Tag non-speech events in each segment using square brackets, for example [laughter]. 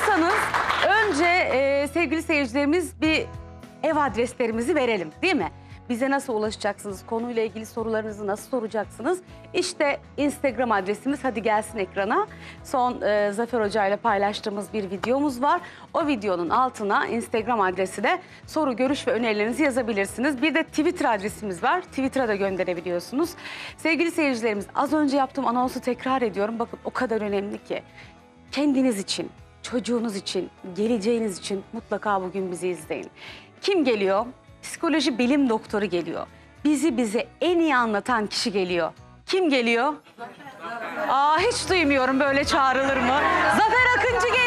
Hazırsanız önce e, sevgili seyircilerimiz bir ev adreslerimizi verelim değil mi? Bize nasıl ulaşacaksınız? Konuyla ilgili sorularınızı nasıl soracaksınız? İşte Instagram adresimiz hadi gelsin ekrana. Son e, Zafer Hoca ile paylaştığımız bir videomuz var. O videonun altına Instagram adresi de soru, görüş ve önerilerinizi yazabilirsiniz. Bir de Twitter adresimiz var. Twitter'a da gönderebiliyorsunuz. Sevgili seyircilerimiz az önce yaptığım anonsu tekrar ediyorum. Bakın o kadar önemli ki. Kendiniz için, çocuğunuz için, geleceğiniz için mutlaka bugün bizi izleyin. Kim geliyor? Psikoloji bilim doktoru geliyor. Bizi bize en iyi anlatan kişi geliyor. Kim geliyor? Aa hiç duymuyorum böyle çağrılır mı? Zafer Akıncı geliyor.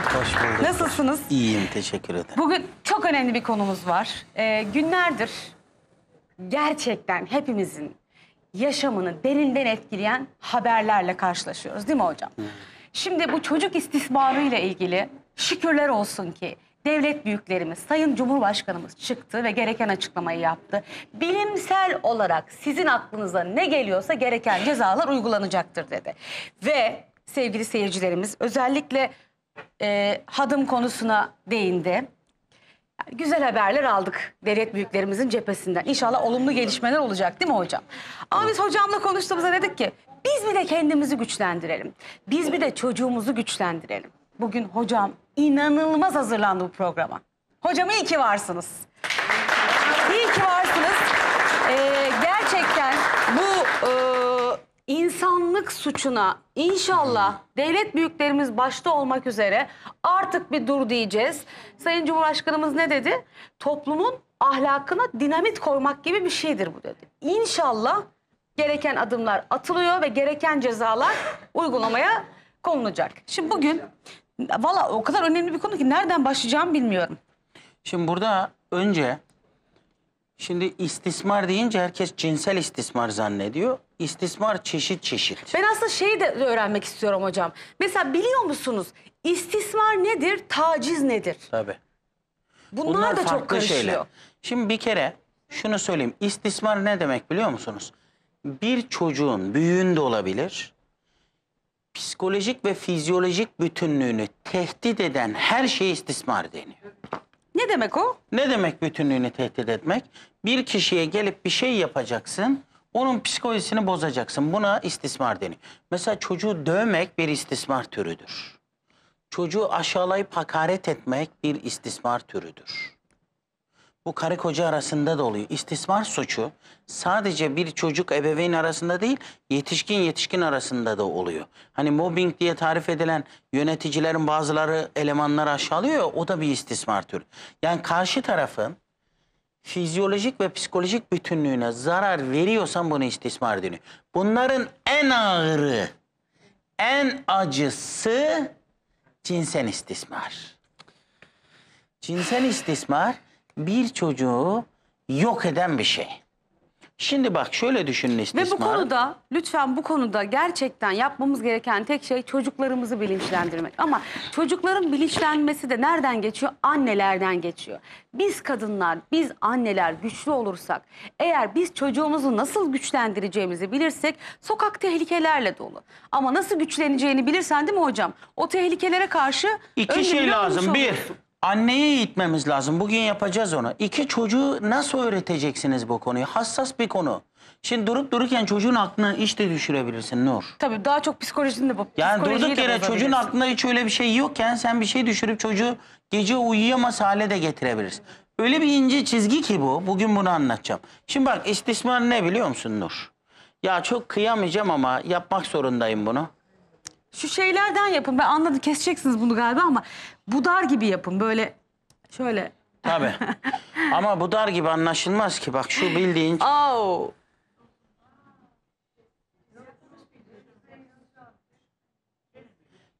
hocam. Hoş bulduk. Nasılsınız? İyiyim, teşekkür ederim. Bugün çok önemli bir konumuz var. Ee, günlerdir gerçekten hepimizin yaşamını derinden etkileyen haberlerle karşılaşıyoruz değil mi hocam? Hı. Şimdi bu çocuk istismarı ile ilgili şükürler olsun ki devlet büyüklerimiz, Sayın Cumhurbaşkanımız çıktı ve gereken açıklamayı yaptı. Bilimsel olarak sizin aklınıza ne geliyorsa gereken cezalar uygulanacaktır dedi. Ve sevgili seyircilerimiz özellikle e, hadım konusuna değindi. Güzel haberler aldık devlet büyüklerimizin cephesinden. İnşallah olumlu gelişmeler olacak değil mi hocam? Ama biz hocamla konuştuğumuzda dedik ki biz bir de kendimizi güçlendirelim. Biz bir de çocuğumuzu güçlendirelim. Bugün hocam inanılmaz hazırlandı bu programa. Hocam iyi ki varsınız. İyi ki varsınız. Ee, gerçekten bu... E, insanlık suçuna inşallah devlet büyüklerimiz başta olmak üzere artık bir dur diyeceğiz. Sayın Cumhurbaşkanımız ne dedi? Toplumun ahlakına dinamit koymak gibi bir şeydir bu dedi. İnşallah gereken adımlar atılıyor ve gereken cezalar uygulamaya konulacak. Şimdi bugün valla o kadar önemli bir konu ki nereden başlayacağımı bilmiyorum. Şimdi burada önce Şimdi istismar deyince herkes cinsel istismar zannediyor. İstismar çeşit çeşit. Ben aslında şeyi de öğrenmek istiyorum hocam. Mesela biliyor musunuz istismar nedir, taciz nedir? Tabii. Bunlar, Bunlar da çok karışıyor. şeyler. Şimdi bir kere şunu söyleyeyim. İstismar ne demek biliyor musunuz? Bir çocuğun büyüğün de olabilir. Psikolojik ve fizyolojik bütünlüğünü tehdit eden her şey istismar denir. Ne demek o? Ne demek bütünlüğünü tehdit etmek? Bir kişiye gelip bir şey yapacaksın, onun psikolojisini bozacaksın. Buna istismar deniyor. Mesela çocuğu dövmek bir istismar türüdür. Çocuğu aşağılayıp hakaret etmek bir istismar türüdür bu karı koca arasında da oluyor. İstismar suçu sadece bir çocuk ebeveyn arasında değil, yetişkin yetişkin arasında da oluyor. Hani mobbing diye tarif edilen yöneticilerin bazıları elemanları aşağılıyor ya, o da bir istismar türü. Yani karşı tarafın fizyolojik ve psikolojik bütünlüğüne zarar veriyorsan bunu istismar deniyor. Bunların en ağırı, en acısı cinsel istismar. Cinsel istismar bir çocuğu yok eden bir şey. Şimdi bak şöyle düşünün istismar. Ve bu konuda lütfen bu konuda gerçekten yapmamız gereken tek şey çocuklarımızı bilinçlendirmek. Ama çocukların bilinçlenmesi de nereden geçiyor? Annelerden geçiyor. Biz kadınlar, biz anneler güçlü olursak, eğer biz çocuğumuzu nasıl güçlendireceğimizi bilirsek sokak tehlikelerle dolu. Ama nasıl güçleneceğini bilirsen değil mi hocam? O tehlikelere karşı... İki şey lazım. Bir, Anneyi eğitmemiz lazım. Bugün yapacağız onu. İki çocuğu nasıl öğreteceksiniz bu konuyu? Hassas bir konu. Şimdi durup dururken çocuğun aklına iş de düşürebilirsin Nur. Tabii daha çok psikolojini de bu. Yani durduk yere çocuğun bozabilirsin. aklında hiç öyle bir şey yokken sen bir şey düşürüp çocuğu gece uyuyamaz hale de getirebilirsin. Öyle bir ince çizgi ki bu. Bugün bunu anlatacağım. Şimdi bak istismar ne biliyor musun Nur? Ya çok kıyamayacağım ama yapmak zorundayım bunu. Şu şeylerden yapın. Ben anladım keseceksiniz bunu galiba ama bu dar gibi yapın. Böyle şöyle. Tabii. [laughs] Ama bu dar gibi anlaşılmaz ki. Bak şu bildiğin Au.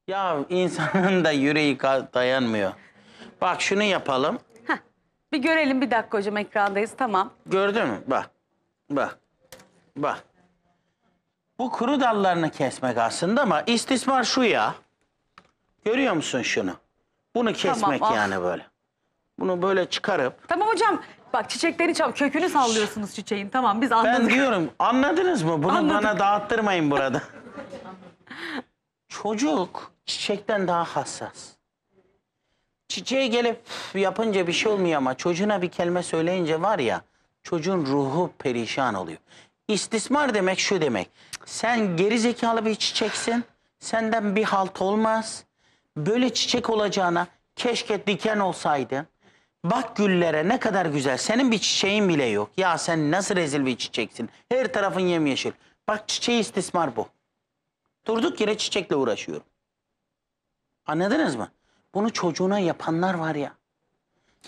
ya insanın da yüreği dayanmıyor. Bak şunu yapalım. Heh. Bir görelim bir dakika hocam ekrandayız. Tamam. Gördün mü? Bak. Bak. Bak. Bu kuru dallarını kesmek aslında ama istismar şu ya. Görüyor musun şunu? Bunu kesmek ah. yani böyle. Bunu böyle çıkarıp Tamam hocam. Bak çiçekleri çal, kökünü sallıyorsunuz çiçeğin. Tamam biz anladık. ben diyorum anladınız mı? Bunu Anladım. bana dağıttırmayın burada. Çocuk çiçekten daha hassas. Çiçeğe gelip yapınca bir şey olmuyor ama çocuğuna bir kelime söyleyince var ya çocuğun ruhu perişan oluyor. İstismar demek şu demek. Sen geri zekalı bir çiçeksin. Senden bir halt olmaz. Böyle çiçek olacağına keşke diken olsaydı. Bak güllere ne kadar güzel. Senin bir çiçeğin bile yok. Ya sen nasıl rezil bir çiçeksin. Her tarafın yemyeşil. Bak çiçeği istismar bu. Durduk yere çiçekle uğraşıyorum. Anladınız mı? Bunu çocuğuna yapanlar var ya.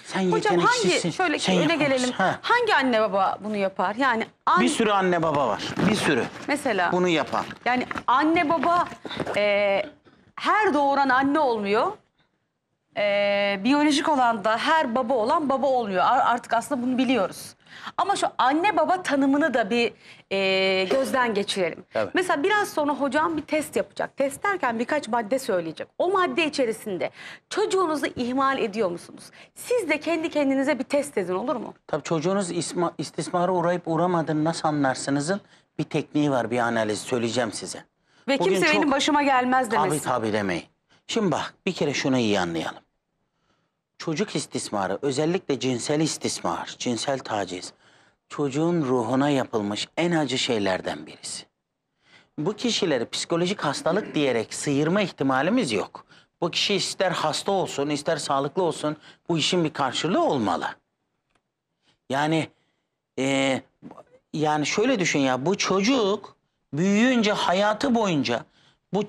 Sen Hocam hangi şöyle sen öne gelelim. Ha. Hangi anne baba bunu yapar? Yani an, Bir sürü anne baba var. Bir sürü. mesela Bunu yapan. yani anne baba e, her doğuran anne olmuyor. E, biyolojik olan da her baba olan baba olmuyor. artık aslında bunu biliyoruz. Ama şu anne baba tanımını da bir e, gözden geçirelim. Evet. Mesela biraz sonra hocam bir test yapacak. Test derken birkaç madde söyleyecek. O madde içerisinde çocuğunuzu ihmal ediyor musunuz? Siz de kendi kendinize bir test edin olur mu? Tabii çocuğunuz isma, istismara uğrayıp uğramadığını nasıl anlarsınızın bir tekniği var bir analiz söyleyeceğim size. Ve Bugün kimse çok... benim başıma gelmez demesin. Tabii tabii demeyin. Şimdi bak bir kere şunu iyi anlayalım. Çocuk istismarı, özellikle cinsel istismar, cinsel taciz çocuğun ruhuna yapılmış en acı şeylerden birisi. Bu kişileri psikolojik hastalık diyerek sıyırma ihtimalimiz yok. Bu kişi ister hasta olsun, ister sağlıklı olsun bu işin bir karşılığı olmalı. Yani e, yani şöyle düşün ya bu çocuk büyüyünce hayatı boyunca bu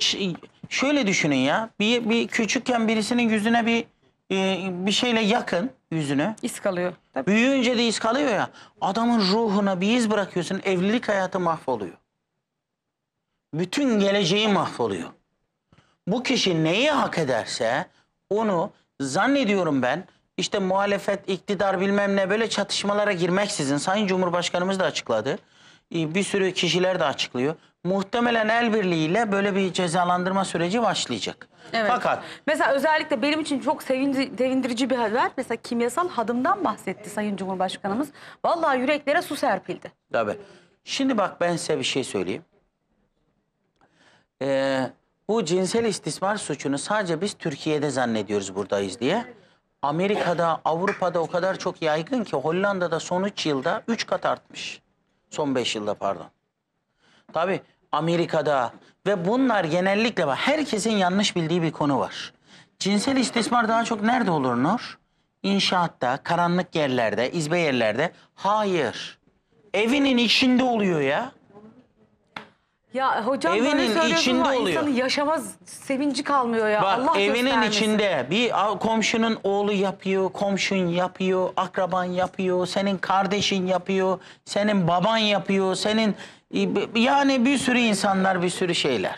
şöyle düşünün ya bir, bir küçükken birisinin yüzüne bir ee, bir şeyle yakın yüzünü. İz kalıyor. Tabii. Büyüyünce de iz kalıyor ya. Adamın ruhuna bir iz bırakıyorsun. Evlilik hayatı mahvoluyor. Bütün geleceği mahvoluyor. Bu kişi neyi hak ederse onu zannediyorum ben işte muhalefet, iktidar bilmem ne böyle çatışmalara girmeksizin Sayın Cumhurbaşkanımız da açıkladı. Ee, bir sürü kişiler de açıklıyor muhtemelen el birliğiyle böyle bir cezalandırma süreci başlayacak. Evet. Fakat Mesela özellikle benim için çok sevindirici bir haber. Mesela kimyasal hadımdan bahsetti Sayın Cumhurbaşkanımız. Vallahi yüreklere su serpildi. Tabii. Şimdi bak ben size bir şey söyleyeyim. Ee, bu cinsel istismar suçunu sadece biz Türkiye'de zannediyoruz buradayız diye. Amerika'da, Avrupa'da o kadar çok yaygın ki Hollanda'da son 3 yılda 3 kat artmış. Son 5 yılda pardon. Tabii Amerika'da ve bunlar genellikle bak herkesin yanlış bildiği bir konu var. Cinsel istismar daha çok nerede olur Nur? İnşaatta, karanlık yerlerde, izbe yerlerde. Hayır. Evinin içinde oluyor ya. Ya hocam Evinin böyle içinde ama oluyor. insanın yaşamaz, sevinci kalmıyor ya. Bak Allah evinin göstermesin. içinde bir komşunun oğlu yapıyor, komşun yapıyor, akraban yapıyor, senin kardeşin yapıyor, senin baban yapıyor, senin ee, yani bir sürü insanlar, bir sürü şeyler.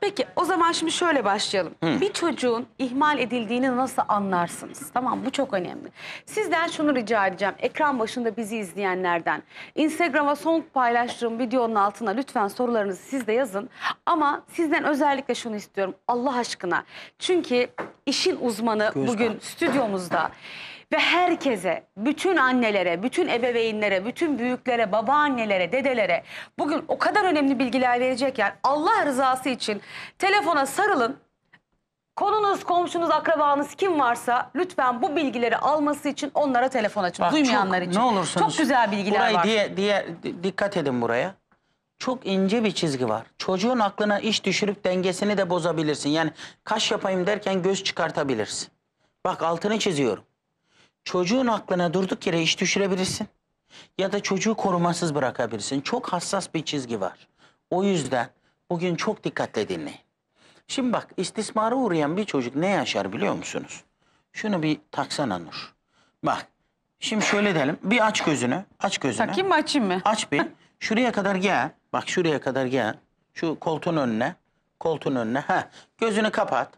Peki o zaman şimdi şöyle başlayalım. Hı. Bir çocuğun ihmal edildiğini nasıl anlarsınız? Tamam bu çok önemli. Sizden şunu rica edeceğim. Ekran başında bizi izleyenlerden. Instagram'a son paylaştığım videonun altına lütfen sorularınızı siz de yazın. Ama sizden özellikle şunu istiyorum. Allah aşkına. Çünkü işin uzmanı Gözden. bugün stüdyomuzda. Ve herkese, bütün annelere, bütün ebeveynlere, bütün büyüklere, babaannelere, dedelere bugün o kadar önemli bilgiler verecek yani Allah rızası için telefona sarılın. Konunuz, komşunuz, akrabanız kim varsa lütfen bu bilgileri alması için onlara telefon açın. Bak, Duymayanlar çok, için. Ne olursunuz? Çok güzel bilgiler burayı var. Diye, diye, dikkat edin buraya çok ince bir çizgi var. Çocuğun aklına iş düşürüp dengesini de bozabilirsin. Yani kaş yapayım derken göz çıkartabilirsin. Bak altını çiziyorum. Çocuğun aklına durduk yere iş düşürebilirsin. Ya da çocuğu korumasız bırakabilirsin. Çok hassas bir çizgi var. O yüzden bugün çok dikkatle dinleyin. Şimdi bak istismara uğrayan bir çocuk ne yaşar biliyor musunuz? Şunu bir taksana Nur. Bak şimdi şöyle diyelim. Bir aç gözünü. Aç gözünü. Takayım mı açayım mı? Aç bir. Şuraya kadar gel. Bak şuraya kadar gel. Şu koltuğun önüne. Koltuğun önüne. Ha. Gözünü kapat.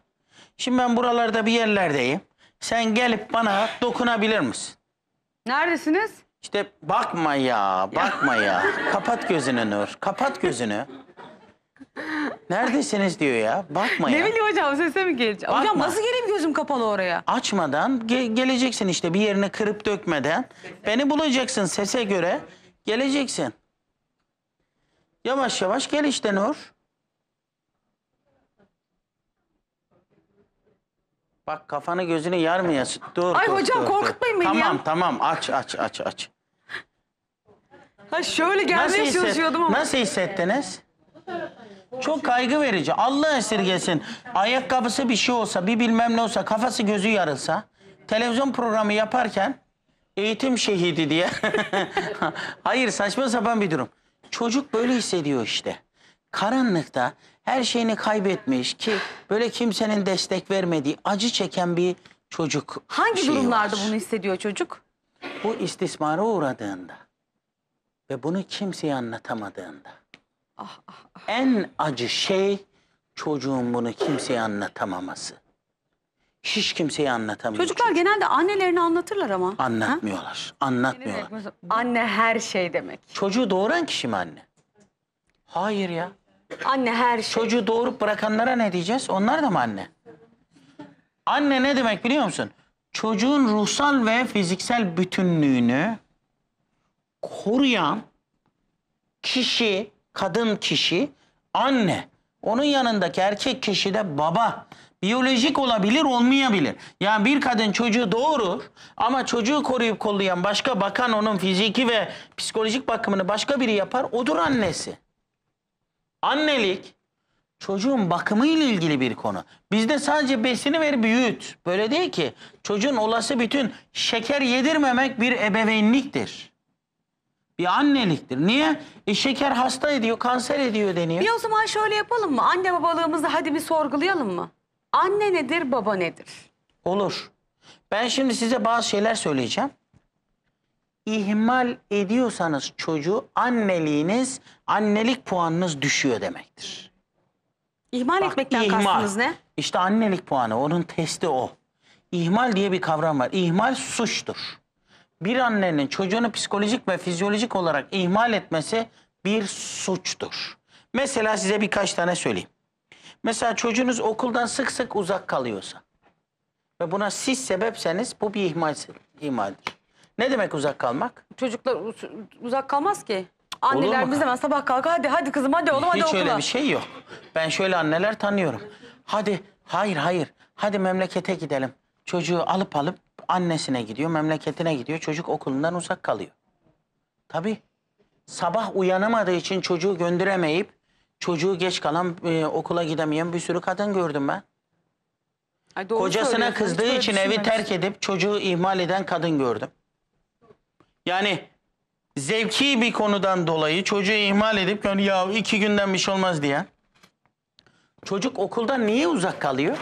Şimdi ben buralarda bir yerlerdeyim. Sen gelip bana dokunabilir misin? Neredesiniz? İşte bakma ya, bakma ya. Kapat gözünü Nur, kapat gözünü. Neredesiniz diyor ya, bakma ya. Ne bileyim hocam sese mi geleceğim? Hocam nasıl geleyim gözüm kapalı oraya? Açmadan ge- geleceksin işte bir yerini kırıp dökmeden. Beni bulacaksın sese göre. Geleceksin. Yavaş yavaş gel işte Nur. Bak kafanı gözünü yarmayasın. Dur Ay dur, hocam dur, korkutmayın dur. beni ya. Tamam tamam aç aç aç aç. Ha şöyle gelmeye hisset- çalışıyordum ama. Nasıl hissettiniz? Çok kaygı verici. Allah esirgesin. Ayakkabısı bir şey olsa, bir bilmem ne olsa, kafası gözü yarılsa, televizyon programı yaparken eğitim şehidi diye. [laughs] Hayır saçma sapan bir durum. Çocuk böyle hissediyor işte. Karanlıkta her şeyini kaybetmiş ki böyle kimsenin destek vermediği acı çeken bir çocuk. Hangi durumlarda var. bunu hissediyor çocuk? Bu istismara uğradığında ve bunu kimseye anlatamadığında. Ah, ah, ah. En acı şey çocuğun bunu kimseye anlatamaması. Hiç kimseye anlatamıyor. Çocuklar çocuk. genelde annelerini anlatırlar ama. Anlatmıyorlar. Ha? Anlatmıyorlar. Anne her şey demek. Çocuğu doğuran kişi mi anne? Hayır ya. Anne her şey. Çocuğu doğurup bırakanlara ne diyeceğiz? Onlar da mı anne? Anne ne demek biliyor musun? Çocuğun ruhsal ve fiziksel bütünlüğünü koruyan kişi, kadın kişi anne. Onun yanındaki erkek kişi de baba. Biyolojik olabilir, olmayabilir. Yani bir kadın çocuğu doğurur ama çocuğu koruyup kollayan başka bakan onun fiziki ve psikolojik bakımını başka biri yapar. Odur annesi. Annelik çocuğun bakımıyla ilgili bir konu. Bizde sadece besini ver büyüt. Böyle değil ki. Çocuğun olası bütün şeker yedirmemek bir ebeveynliktir. Bir anneliktir. Niye? E şeker hasta ediyor, kanser ediyor deniyor. Bir o zaman şöyle yapalım mı? Anne babalığımızı hadi bir sorgulayalım mı? Anne nedir, baba nedir? Olur. Ben şimdi size bazı şeyler söyleyeceğim ihmal ediyorsanız çocuğu anneliğiniz, annelik puanınız düşüyor demektir. İhmal Bak, etmekten ihmal. kastınız ne? İşte annelik puanı, onun testi o. İhmal diye bir kavram var. İhmal suçtur. Bir annenin çocuğunu psikolojik ve fizyolojik olarak ihmal etmesi bir suçtur. Mesela size birkaç tane söyleyeyim. Mesela çocuğunuz okuldan sık sık uzak kalıyorsa ve buna siz sebepseniz bu bir ihmal, ihmaldir. Ne demek uzak kalmak? Çocuklar uzak kalmaz ki. Anneler biz hemen sabah kalk hadi hadi kızım hadi oğlum hadi okula. Hiç okula. öyle bir şey yok. Ben şöyle anneler tanıyorum. Hadi hayır hayır hadi memlekete gidelim. Çocuğu alıp alıp annesine gidiyor, memleketine gidiyor. Çocuk okulundan uzak kalıyor. Tabii. Sabah uyanamadığı için çocuğu gönderemeyip çocuğu geç kalan e, okula gidemeyen bir sürü kadın gördüm ben. Ay Kocasına kızdığı için evi terk edip çocuğu ihmal eden kadın gördüm. Yani zevki bir konudan dolayı çocuğu ihmal edip yani ya iki günden bir şey olmaz diye çocuk okulda niye uzak kalıyor?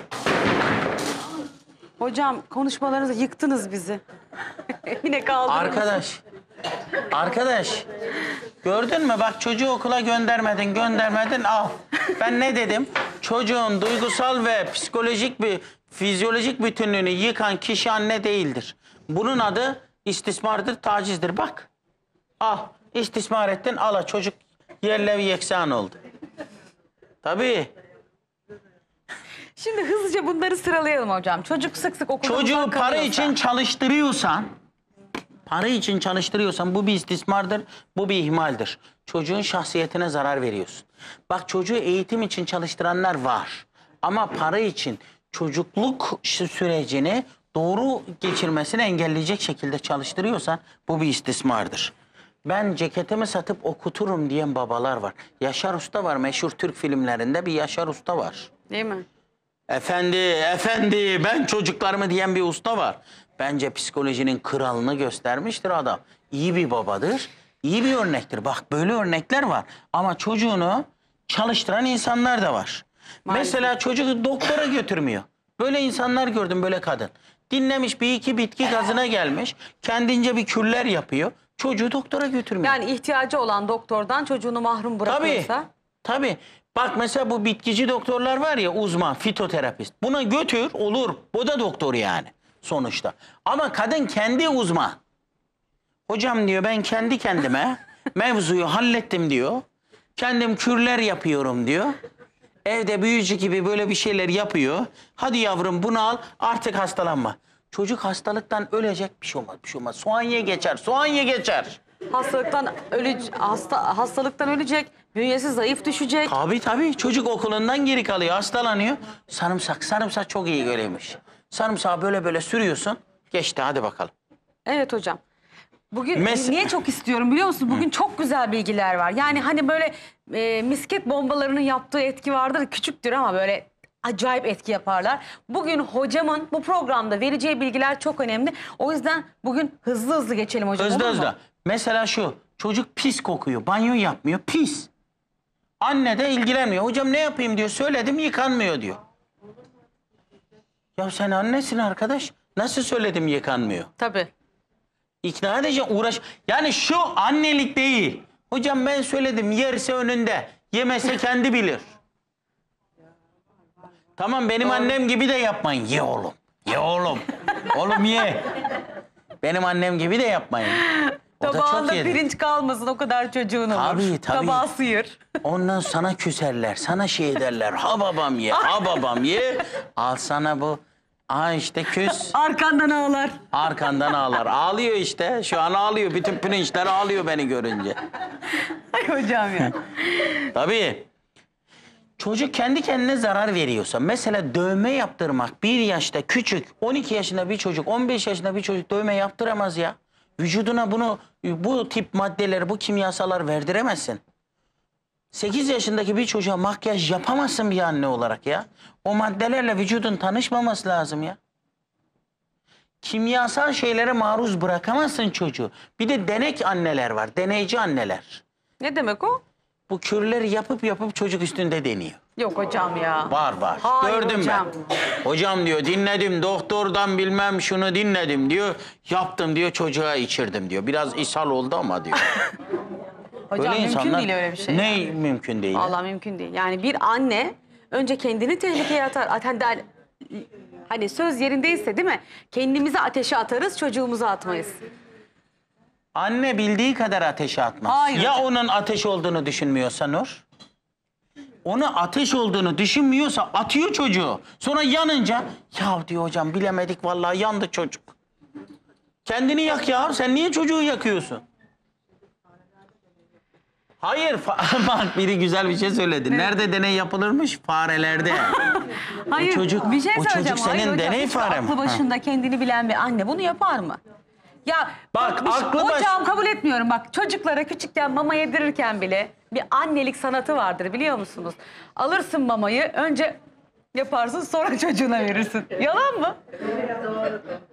Hocam konuşmalarınızı yıktınız bizi. [laughs] Yine kaldınız. Arkadaş. Arkadaş. Gördün mü bak çocuğu okula göndermedin göndermedin al. Ben ne dedim? Çocuğun duygusal ve psikolojik bir fizyolojik bütünlüğünü yıkan kişi anne değildir. Bunun adı istismardır, tacizdir. Bak. Ah, istismar ettin, ala çocuk yerlevi yeksan oldu. Tabii. [laughs] Şimdi hızlıca bunları sıralayalım hocam. Çocuk sık sık okulda Çocuğu para kalıyorsa. için çalıştırıyorsan, para için çalıştırıyorsan bu bir istismardır, bu bir ihmaldir. Çocuğun şahsiyetine zarar veriyorsun. Bak çocuğu eğitim için çalıştıranlar var. Ama para için çocukluk sürecini doğru geçirmesini engelleyecek şekilde çalıştırıyorsa bu bir istismardır. Ben ceketimi satıp okuturum diyen babalar var. Yaşar Usta var meşhur Türk filmlerinde bir Yaşar Usta var. Değil mi? Efendi, efendi ben çocuklarımı diyen bir usta var. Bence psikolojinin kralını göstermiştir adam. İyi bir babadır, iyi bir örnektir. Bak böyle örnekler var ama çocuğunu çalıştıran insanlar da var. Maalesef. Mesela çocuk doktora götürmüyor. Böyle insanlar gördüm böyle kadın. Dinlemiş bir iki bitki gazına gelmiş. Kendince bir küller yapıyor. Çocuğu doktora götürmüyor. Yani ihtiyacı olan doktordan çocuğunu mahrum bırakırsa. Tabii. Tabii. Bak mesela bu bitkici doktorlar var ya uzman, fitoterapist. Buna götür olur. Bu da doktor yani sonuçta. Ama kadın kendi uzman. Hocam diyor ben kendi kendime [laughs] mevzuyu hallettim diyor. Kendim kürler yapıyorum diyor. Evde büyücü gibi böyle bir şeyler yapıyor. Hadi yavrum bunu al artık hastalanma. Çocuk hastalıktan ölecek bir şey olmaz bir şey olmaz. Soğan ye geçer soğan ye geçer. Hastalıktan ölü hasta hastalıktan ölecek. Bünyesi zayıf düşecek. Tabii tabii çocuk okulundan geri kalıyor hastalanıyor. Sarımsak sarımsak çok iyi göreymiş. Sarımsağı böyle böyle sürüyorsun. Geçti hadi bakalım. Evet hocam. Bugün Mes- niye çok istiyorum biliyor musun? Bugün çok güzel bilgiler var. Yani hani böyle e, misket bombalarının yaptığı etki vardır. Küçüktür ama böyle acayip etki yaparlar. Bugün hocamın bu programda vereceği bilgiler çok önemli. O yüzden bugün hızlı hızlı geçelim hocam. hızlı hızlı Mesela şu çocuk pis kokuyor. Banyo yapmıyor. Pis. Anne de ilgilenmiyor. Hocam ne yapayım diyor. Söyledim yıkanmıyor diyor. Ya sen annesin arkadaş. Nasıl söyledim yıkanmıyor? Tabii. İkna edeceksin uğraş. Yani şu annelik değil. Hocam ben söyledim yerse önünde. Yemese kendi bilir. Tamam benim annem gibi de yapmayın. Ye oğlum. Ye oğlum. oğlum ye. Benim annem gibi de yapmayın. Tabağında pirinç kalmasın o kadar çocuğun olur. Tabii, tabii. Tabağı sıyır. Ondan sana küserler, sana şey ederler. Ha babam ye, ha babam ye. Al sana bu Aa işte küs. [laughs] Arkandan ağlar. Arkandan ağlar. Ağlıyor işte. Şu an ağlıyor. Bütün pirinçler ağlıyor beni görünce. Ay hocam ya. Tabii. Çocuk kendi kendine zarar veriyorsa, mesela dövme yaptırmak bir yaşta küçük, 12 yaşında bir çocuk, 15 yaşında bir çocuk dövme yaptıramaz ya. Vücuduna bunu, bu tip maddeleri, bu kimyasalar verdiremezsin. 8 yaşındaki bir çocuğa makyaj yapamazsın bir anne olarak ya. O maddelerle vücudun tanışmaması lazım ya. Kimyasal şeylere maruz bırakamazsın çocuğu. Bir de denek anneler var, deneyici anneler. Ne demek o? Bu kürleri yapıp yapıp çocuk üstünde deniyor. Yok hocam ya. Var var. Hayır Gördüm hocam. ben. Hocam diyor dinledim doktordan bilmem şunu dinledim diyor. Yaptım diyor çocuğa içirdim diyor. Biraz ishal oldu ama diyor. [laughs] Hocam öyle mümkün insanlar, değil öyle bir şey. Ne yani. mümkün değil? Allah mümkün değil. Yani bir anne önce kendini tehlikeye atar. Aten hani söz yerindeyse değil mi? Kendimizi ateşe atarız, çocuğumuzu atmayız. Anne bildiği kadar ateşe atmaz. Hayır. Ya onun ateş olduğunu düşünmüyorsa Nur? Ona ateş olduğunu düşünmüyorsa atıyor çocuğu. Sonra yanınca ya diyor hocam bilemedik vallahi yandı çocuk. Kendini yak ya. Sen niye çocuğu yakıyorsun? Hayır bak [laughs] biri güzel bir şey söyledi. Nerede deney yapılırmış? Farelerde. [laughs] Hayır, çocuk- bir şey o çocuk söyleyeceğim. senin Hayır deney hiç faren mi? Aklı başında kendini bilen bir anne bunu yapar mı? Ya Bak, bir şey- aklı baş- hocam kabul etmiyorum. Bak çocuklara küçükken mama yedirirken bile bir annelik sanatı vardır biliyor musunuz? Alırsın mamayı önce Yaparsın sonra çocuğuna verirsin. Yalan mı?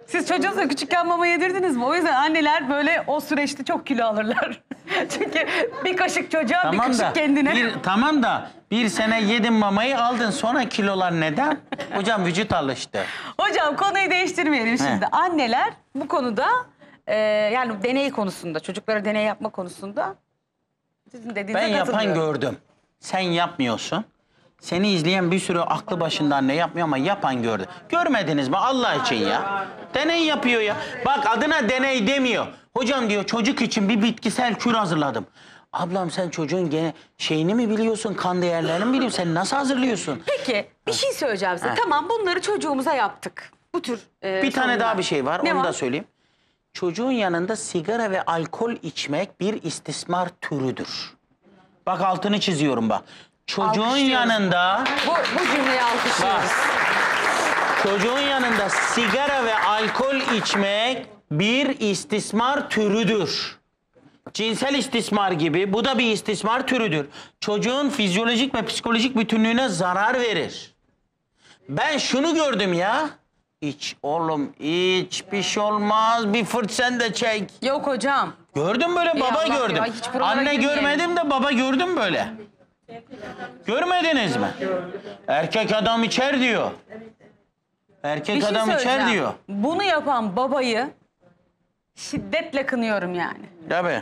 Siz çocuğunuza küçükken mama yedirdiniz mi? O yüzden anneler böyle o süreçte çok kilo alırlar. [laughs] Çünkü bir kaşık çocuğa bir kaşık da, kendine. bir, tamam da bir sene yedin mamayı aldın sonra kilolar neden? Hocam vücut alıştı. Hocam konuyu değiştirmeyelim şimdi. Anneler bu konuda e, yani deney konusunda çocuklara deney yapma konusunda sizin Ben yapan gördüm. Sen yapmıyorsun. Seni izleyen bir sürü aklı başında ne yapmıyor ama yapan gördü. Görmediniz mi Allah için ya? Deney yapıyor ya. Bak adına deney demiyor. Hocam diyor çocuk için bir bitkisel kür hazırladım. Ablam sen çocuğun gene şeyini mi biliyorsun, kan değerlerini mi biliyorsun? Sen nasıl hazırlıyorsun? Peki bir şey söyleyeceğim size. Ha. Tamam bunları çocuğumuza yaptık. Bu tür e, Bir tane daha bir şey var. Ne Onu var? da söyleyeyim. Çocuğun yanında sigara ve alkol içmek bir istismar türüdür. Bak altını çiziyorum bak. Çocuğun yanında Bu, bu cümleyi alkışlıyoruz. çocuğun yanında sigara ve alkol içmek bir istismar türüdür. Cinsel istismar gibi bu da bir istismar türüdür. Çocuğun fizyolojik ve psikolojik bütünlüğüne zarar verir. Ben şunu gördüm ya. İç oğlum iç bir şey olmaz bir fırt sen de çek. Yok hocam. Gördüm böyle baba gördüm. Anne görmedim de baba gördüm böyle. Görmediniz mi? Erkek adam içer diyor. Erkek şey adam içer diyor. Bunu yapan babayı şiddetle kınıyorum yani. Tabii.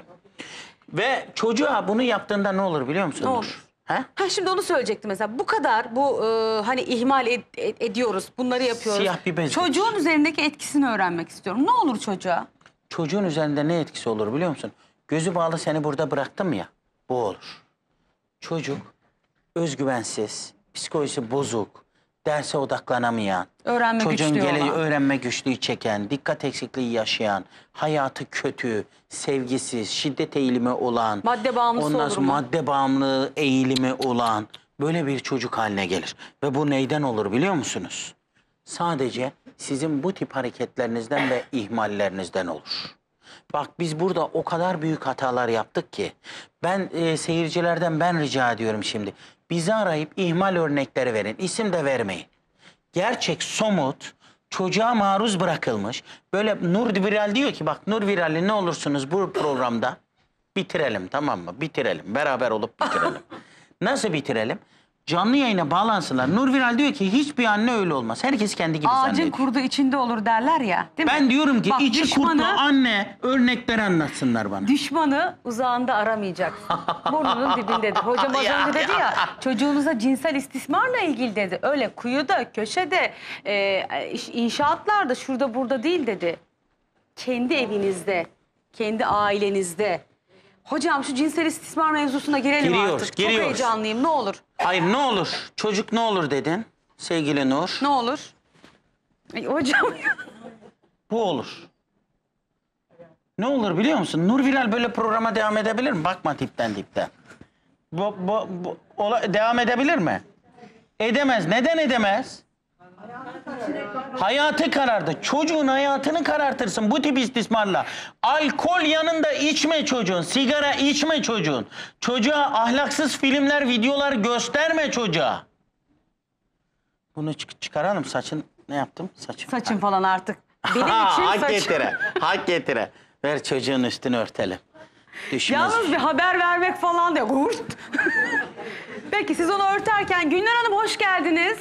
Ve çocuğa bunu yaptığında ne olur biliyor musun? Ne olur? Ha? Ha şimdi onu söyleyecektim mesela. Bu kadar bu e, hani ihmal ed- ed- ediyoruz, bunları yapıyoruz. Siyah bir bez. Çocuğun üzerindeki etkisini öğrenmek istiyorum. Ne olur çocuğa? Çocuğun üzerinde ne etkisi olur biliyor musun? Gözü bağlı seni burada bıraktım ya. Bu olur çocuk özgüvensiz, psikolojisi bozuk, derse odaklanamayan, Öğrenme çocuğun güçlüğü olan. öğrenme güçlüğü çeken, dikkat eksikliği yaşayan, hayatı kötü, sevgisiz, şiddet eğilimi olan, Madde bağımlısı ondan olur mu? madde bağımlı eğilimi olan böyle bir çocuk haline gelir. Ve bu neyden olur biliyor musunuz? Sadece sizin bu tip hareketlerinizden ve ihmallerinizden olur. Bak biz burada o kadar büyük hatalar yaptık ki. Ben e, seyircilerden ben rica ediyorum şimdi. Bizi arayıp ihmal örnekleri verin. İsim de vermeyin. Gerçek, somut, çocuğa maruz bırakılmış. Böyle Nur Viral diyor ki bak Nur Viral'i ne olursunuz bu programda bitirelim tamam mı? Bitirelim. Beraber olup bitirelim. [laughs] Nasıl bitirelim? canlı yayına bağlansınlar. Nur Viral diyor ki hiçbir anne öyle olmaz. Herkes kendi gibi Ağacın kurdu içinde olur derler ya. Değil mi? Ben diyorum ki Bak, içi kurtlu anne örnekler anlatsınlar bana. Düşmanı uzağında aramayacak. [laughs] Burnunun dibindedir. Hocam az önce dedi ya çocuğunuza cinsel istismarla ilgili dedi. Öyle kuyuda, köşede, e, iş- inşaatlarda şurada burada değil dedi. Kendi evinizde, kendi ailenizde Hocam şu cinsel istismar mevzusuna girelim Giriyoruz, artık. giriyoruz. Çok heyecanlıyım ne olur. Hayır ne olur? Çocuk ne olur dedin sevgili Nur? Ne olur? Ay, hocam Bu olur. Ne olur biliyor musun? Nur viral böyle programa devam edebilir mi? Bakma tipten dipten. Bu, bu, bu, ola- devam edebilir mi? Edemez. Neden edemez? Hayatı karardı. Çocuğun hayatını karartırsın bu tip istismarla. Alkol yanında içme çocuğun, sigara içme çocuğun. Çocuğa ahlaksız filmler, videolar gösterme çocuğa. Bunu çık çıkaralım saçın. Ne yaptım? Saçım. Saçın falan artık. [laughs] Benim için hak saçım. getire, hak getire. Ver çocuğun üstünü örtelim. Düşmez. Yalnız bir haber vermek falan da yok. [laughs] Peki siz onu örterken Günler Hanım hoş geldiniz.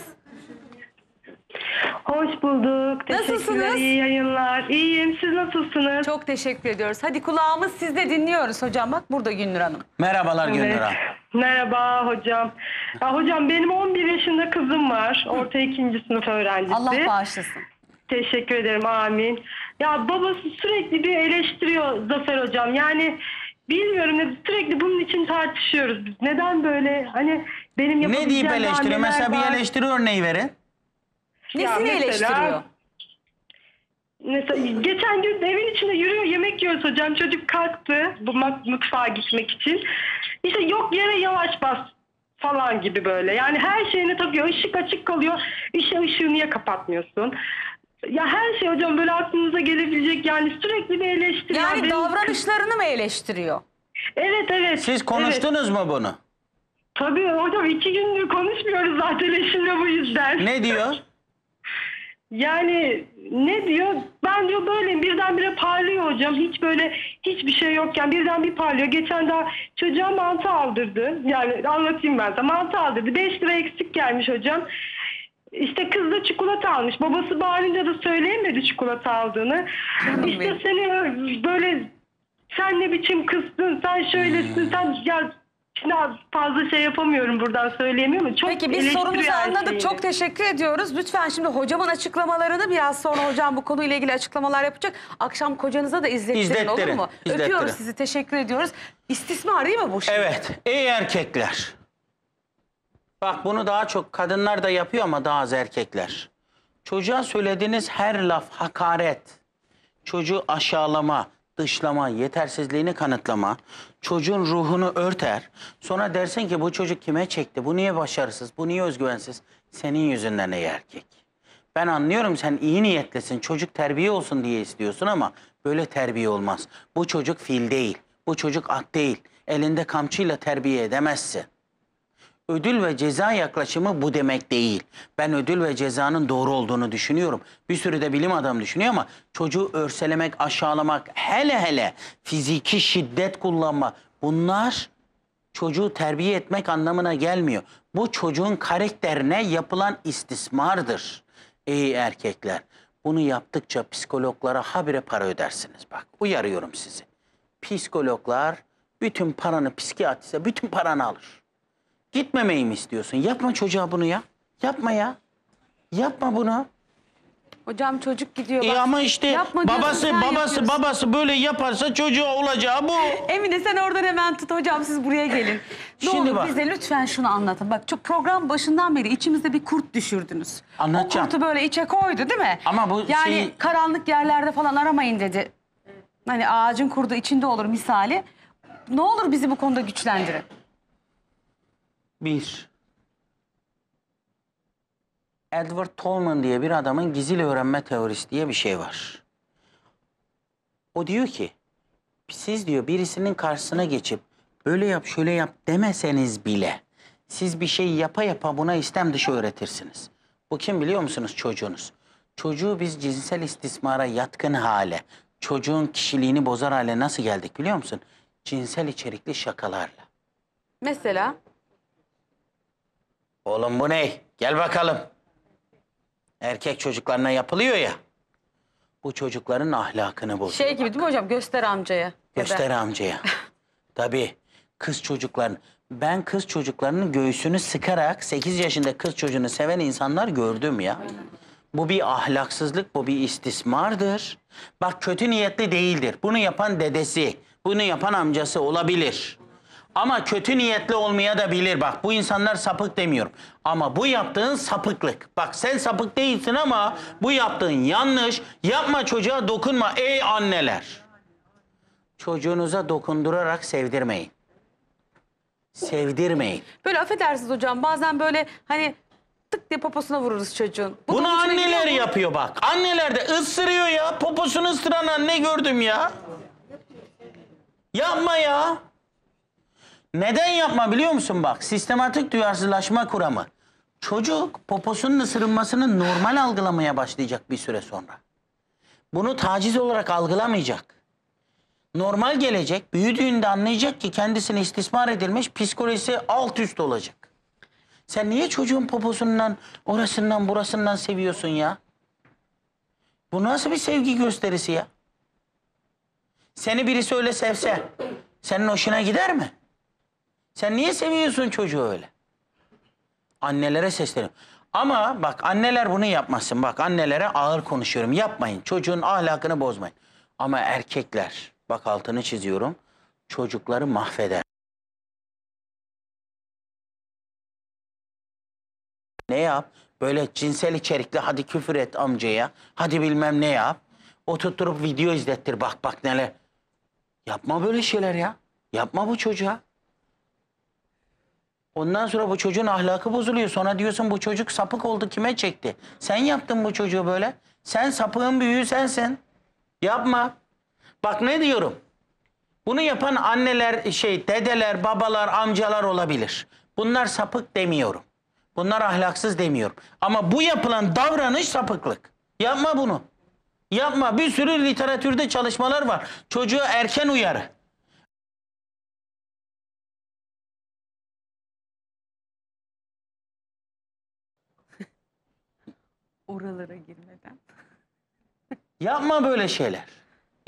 Hoş bulduk. Nasılsınız? İyi yayınlar. İyiyim. Siz nasılsınız? Çok teşekkür ediyoruz. Hadi kulağımız sizde dinliyoruz hocam. Bak burada Gündür Hanım. Merhabalar Gündür Hanım. Merhaba hocam. Ya hocam benim 11 yaşında kızım var. Orta ikinci sınıf öğrencisi. Allah bağışlasın. Teşekkür ederim. Amin. Ya babası sürekli bir eleştiriyor Zafer hocam. Yani bilmiyorum ne sürekli bunun için tartışıyoruz biz. Neden böyle hani benim Ne yapabileceğim deyip eleştiriyor? Mesela bir var? eleştiri örneği verin. Nesini mesela- eleştiriyor? Mesela geçen gün evin içinde yürüyor yemek yiyoruz hocam. Çocuk kalktı bu mak- mutfağa gitmek için. İşte yok yere yavaş bas falan gibi böyle. Yani her şeyini takıyor. Işık açık kalıyor. Işığı ışığı niye kapatmıyorsun? Ya her şey hocam böyle aklınıza gelebilecek yani sürekli bir eleştiri. Yani Benim- davranışlarını mı eleştiriyor? Evet evet. Siz Evet. konuştunuz mu bunu? Tabii hocam iki gündür konuşmuyoruz zaten eşimle bu yüzden. Ne diyor? [laughs] Yani ne diyor? Ben diyor böyle birdenbire parlıyor hocam. Hiç böyle hiçbir şey yokken birden bir parlıyor. Geçen daha çocuğa mantı aldırdı. Yani anlatayım ben sana. Mantı aldırdı. 5 lira eksik gelmiş hocam. İşte kız da çikolata almış. Babası bağırınca da söyleyemedi çikolata aldığını. İşte seni böyle sen ne biçim kızsın, sen şöylesin, hmm. sen ya Şimdi az fazla şey yapamıyorum buradan söyleyemiyorum ama çok Peki biz sorunuzu anladık. Çok teşekkür ediyoruz. Lütfen şimdi hocamın açıklamalarını biraz sonra hocam bu konuyla ilgili açıklamalar yapacak. Akşam kocanıza da izlettirin, olur mu? izlettirin. Öpüyoruz sizi. Teşekkür ediyoruz. İstismar değil mi bu şey? Evet, ey erkekler. Bak bunu daha çok kadınlar da yapıyor ama daha az erkekler. Çocuğa söylediğiniz her laf hakaret, çocuğu aşağılama, dışlama, yetersizliğini kanıtlama, çocuğun ruhunu örter. Sonra dersin ki bu çocuk kime çekti, bu niye başarısız, bu niye özgüvensiz? Senin yüzünden ey erkek. Ben anlıyorum sen iyi niyetlisin, çocuk terbiye olsun diye istiyorsun ama böyle terbiye olmaz. Bu çocuk fil değil, bu çocuk at değil. Elinde kamçıyla terbiye edemezsin ödül ve ceza yaklaşımı bu demek değil. Ben ödül ve cezanın doğru olduğunu düşünüyorum. Bir sürü de bilim adamı düşünüyor ama çocuğu örselemek, aşağılamak, hele hele fiziki şiddet kullanma bunlar çocuğu terbiye etmek anlamına gelmiyor. Bu çocuğun karakterine yapılan istismardır ey erkekler. Bunu yaptıkça psikologlara habire para ödersiniz bak. Uyarıyorum sizi. Psikologlar bütün paranı psikiyatriste bütün paranı alır. Gitmemeyi mi istiyorsun? Yapma çocuğa bunu ya. Yapma ya. Yapma bunu. Hocam çocuk gidiyor. E bak. E ama işte Yapma babası babası yapıyorsun. babası böyle yaparsa çocuğa olacağı bu. [laughs] Emine sen oradan hemen tut hocam siz buraya gelin. Ne Şimdi olur bak. bize lütfen şunu anlatın. Bak çok program başından beri içimizde bir kurt düşürdünüz. Anlatacağım. O kurtu böyle içe koydu değil mi? Ama bu yani şeyi- karanlık yerlerde falan aramayın dedi. Hani ağacın kurdu içinde olur misali. Ne olur bizi bu konuda güçlendirin. Bir. Edward Tolman diye bir adamın gizil öğrenme teorisi diye bir şey var. O diyor ki, siz diyor birisinin karşısına geçip böyle yap şöyle yap demeseniz bile siz bir şey yapa yapa buna istem dışı öğretirsiniz. Bu kim biliyor musunuz çocuğunuz? Çocuğu biz cinsel istismara yatkın hale, çocuğun kişiliğini bozar hale nasıl geldik biliyor musun? Cinsel içerikli şakalarla. Mesela Oğlum bu ne? Gel bakalım. Erkek çocuklarına yapılıyor ya. Bu çocukların ahlakını bozuyor. Şey gibi değil mi hocam? Göster amcaya. Göster amcaya. [laughs] Tabii kız çocukların. Ben kız çocuklarının göğsünü sıkarak 8 yaşında kız çocuğunu seven insanlar gördüm ya. Bu bir ahlaksızlık, bu bir istismardır. Bak kötü niyetli değildir. Bunu yapan dedesi, bunu yapan amcası olabilir. Ama kötü niyetli olmaya da bilir bak. Bu insanlar sapık demiyorum. Ama bu yaptığın sapıklık. Bak sen sapık değilsin ama bu yaptığın yanlış. Yapma çocuğa dokunma ey anneler. Çocuğunuza dokundurarak sevdirmeyin. Sevdirmeyin. Böyle affedersiniz hocam bazen böyle hani tık diye poposuna vururuz çocuğun. Bunun Bunu anneler yapıyor bak. Anneler de ıssırıyor ya. Poposunu ısıran anne gördüm ya. Yapma ya. Neden yapma biliyor musun bak? Sistematik duyarsızlaşma kuramı. Çocuk poposunun ısırılmasını normal algılamaya başlayacak bir süre sonra. Bunu taciz olarak algılamayacak. Normal gelecek, büyüdüğünde anlayacak ki kendisini istismar edilmiş, psikolojisi alt üst olacak. Sen niye çocuğun poposundan, orasından, burasından seviyorsun ya? Bu nasıl bir sevgi gösterisi ya? Seni birisi öyle sevse, senin hoşuna gider mi? Sen niye seviyorsun çocuğu öyle? Annelere sesleniyorum. Ama bak anneler bunu yapmasın. Bak annelere ağır konuşuyorum. Yapmayın. Çocuğun ahlakını bozmayın. Ama erkekler, bak altını çiziyorum, çocukları mahveder. Ne yap? Böyle cinsel içerikli hadi küfür et amcaya. Hadi bilmem ne yap. O video izlettir bak bak neler. Yapma böyle şeyler ya. Yapma bu çocuğa. Ondan sonra bu çocuğun ahlakı bozuluyor. Sonra diyorsun bu çocuk sapık oldu kime çekti? Sen yaptın bu çocuğu böyle. Sen sapığın büyüğü sensin. Yapma. Bak ne diyorum. Bunu yapan anneler, şey dedeler, babalar, amcalar olabilir. Bunlar sapık demiyorum. Bunlar ahlaksız demiyorum. Ama bu yapılan davranış sapıklık. Yapma bunu. Yapma. Bir sürü literatürde çalışmalar var. Çocuğu erken uyarı. Oralara girmeden. Yapma böyle şeyler.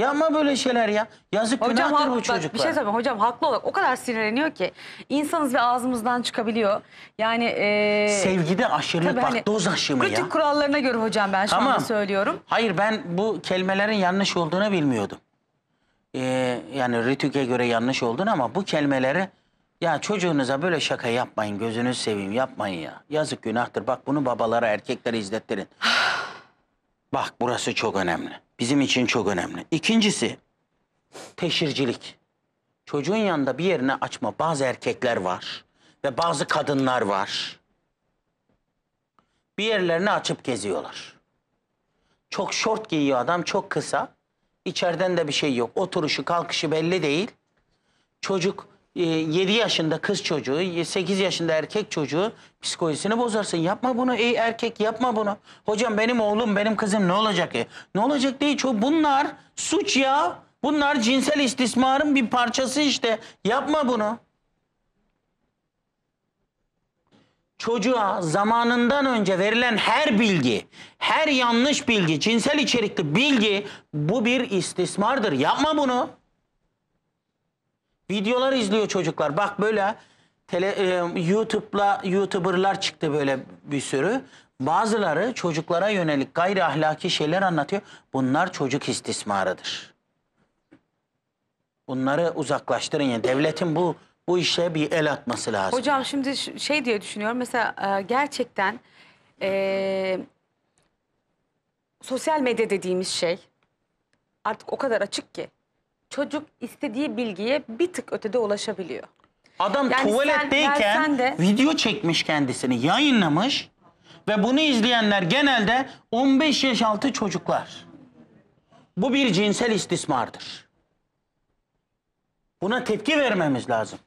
Yapma böyle şeyler ya. Yazık Hocam günahtır bu haklı, bak, çocuklar. bir şey söyleyeyim hocam haklı olarak o kadar sinirleniyor ki insanız ve ağzımızdan çıkabiliyor. Yani eee Sevgide aşırılık tabii bak hani doz aşımı ya. kritik kurallarına göre hocam ben şu anda söylüyorum. Hayır ben bu kelimelerin yanlış olduğunu bilmiyordum. Ee, yani Rütük'e göre yanlış olduğunu ama bu kelimeleri ya çocuğunuza böyle şaka yapmayın gözünü seveyim yapmayın ya. Yazık günahtır bak bunu babalara erkeklere izlettirin. [sighs] bak burası çok önemli. Bizim için çok önemli. İkincisi teşhircilik. Çocuğun yanında bir yerine açma bazı erkekler var ve bazı kadınlar var. Bir yerlerini açıp geziyorlar. Çok şort giyiyor adam çok kısa. İçeriden de bir şey yok. Oturuşu kalkışı belli değil. Çocuk 7 ee, yaşında kız çocuğu, 8 e, yaşında erkek çocuğu psikolojisini bozarsın. Yapma bunu ey erkek yapma bunu. Hocam benim oğlum, benim kızım ne olacak? E? Ne olacak değil. Çok bunlar suç ya. Bunlar cinsel istismarın bir parçası işte. Yapma bunu. çocuğa zamanından önce verilen her bilgi, her yanlış bilgi, cinsel içerikli bilgi bu bir istismardır. Yapma bunu. Videolar izliyor çocuklar. Bak böyle tele, e, YouTube'la YouTuber'lar çıktı böyle bir sürü. Bazıları çocuklara yönelik gayri ahlaki şeyler anlatıyor. Bunlar çocuk istismarıdır. Bunları uzaklaştırın yani devletin bu bu işe bir el atması lazım. Hocam şimdi şey diye düşünüyorum mesela e, gerçekten e, sosyal medya dediğimiz şey artık o kadar açık ki çocuk istediği bilgiye bir tık ötede ulaşabiliyor. Adam Yani tuvaletteyken versen de- video çekmiş kendisini yayınlamış ve bunu izleyenler genelde 15 yaş altı çocuklar. Bu bir cinsel istismardır. Buna tepki vermemiz lazım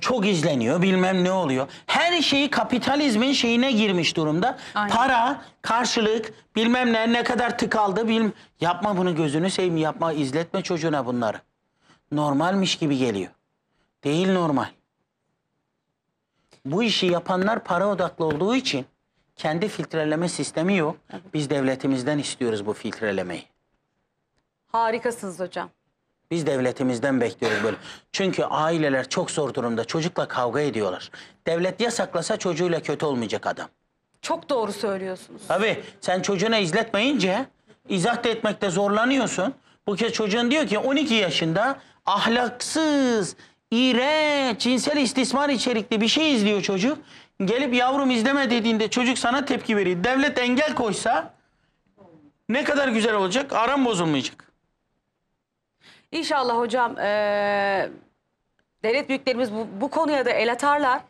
çok izleniyor bilmem ne oluyor. Her şeyi kapitalizmin şeyine girmiş durumda. Aynen. Para, karşılık, bilmem ne ne kadar tıkaldı. Bilm yapma bunu gözünü seveyim yapma izletme çocuğuna bunları. Normalmiş gibi geliyor. Değil normal. Bu işi yapanlar para odaklı olduğu için kendi filtreleme sistemi yok. Biz devletimizden istiyoruz bu filtrelemeyi. Harikasınız hocam. Biz devletimizden bekliyoruz böyle. Çünkü aileler çok zor durumda. Çocukla kavga ediyorlar. Devlet yasaklasa çocuğuyla kötü olmayacak adam. Çok doğru söylüyorsunuz. Tabii sen çocuğuna izletmeyince izah da etmekte zorlanıyorsun. Bu kez çocuğun diyor ki 12 yaşında ahlaksız, iğrenç, cinsel istismar içerikli bir şey izliyor çocuk. Gelip yavrum izleme dediğinde çocuk sana tepki veriyor. Devlet engel koysa ne kadar güzel olacak? Aram bozulmayacak. İnşallah hocam e, devlet büyüklerimiz bu, bu konuya da el atarlar.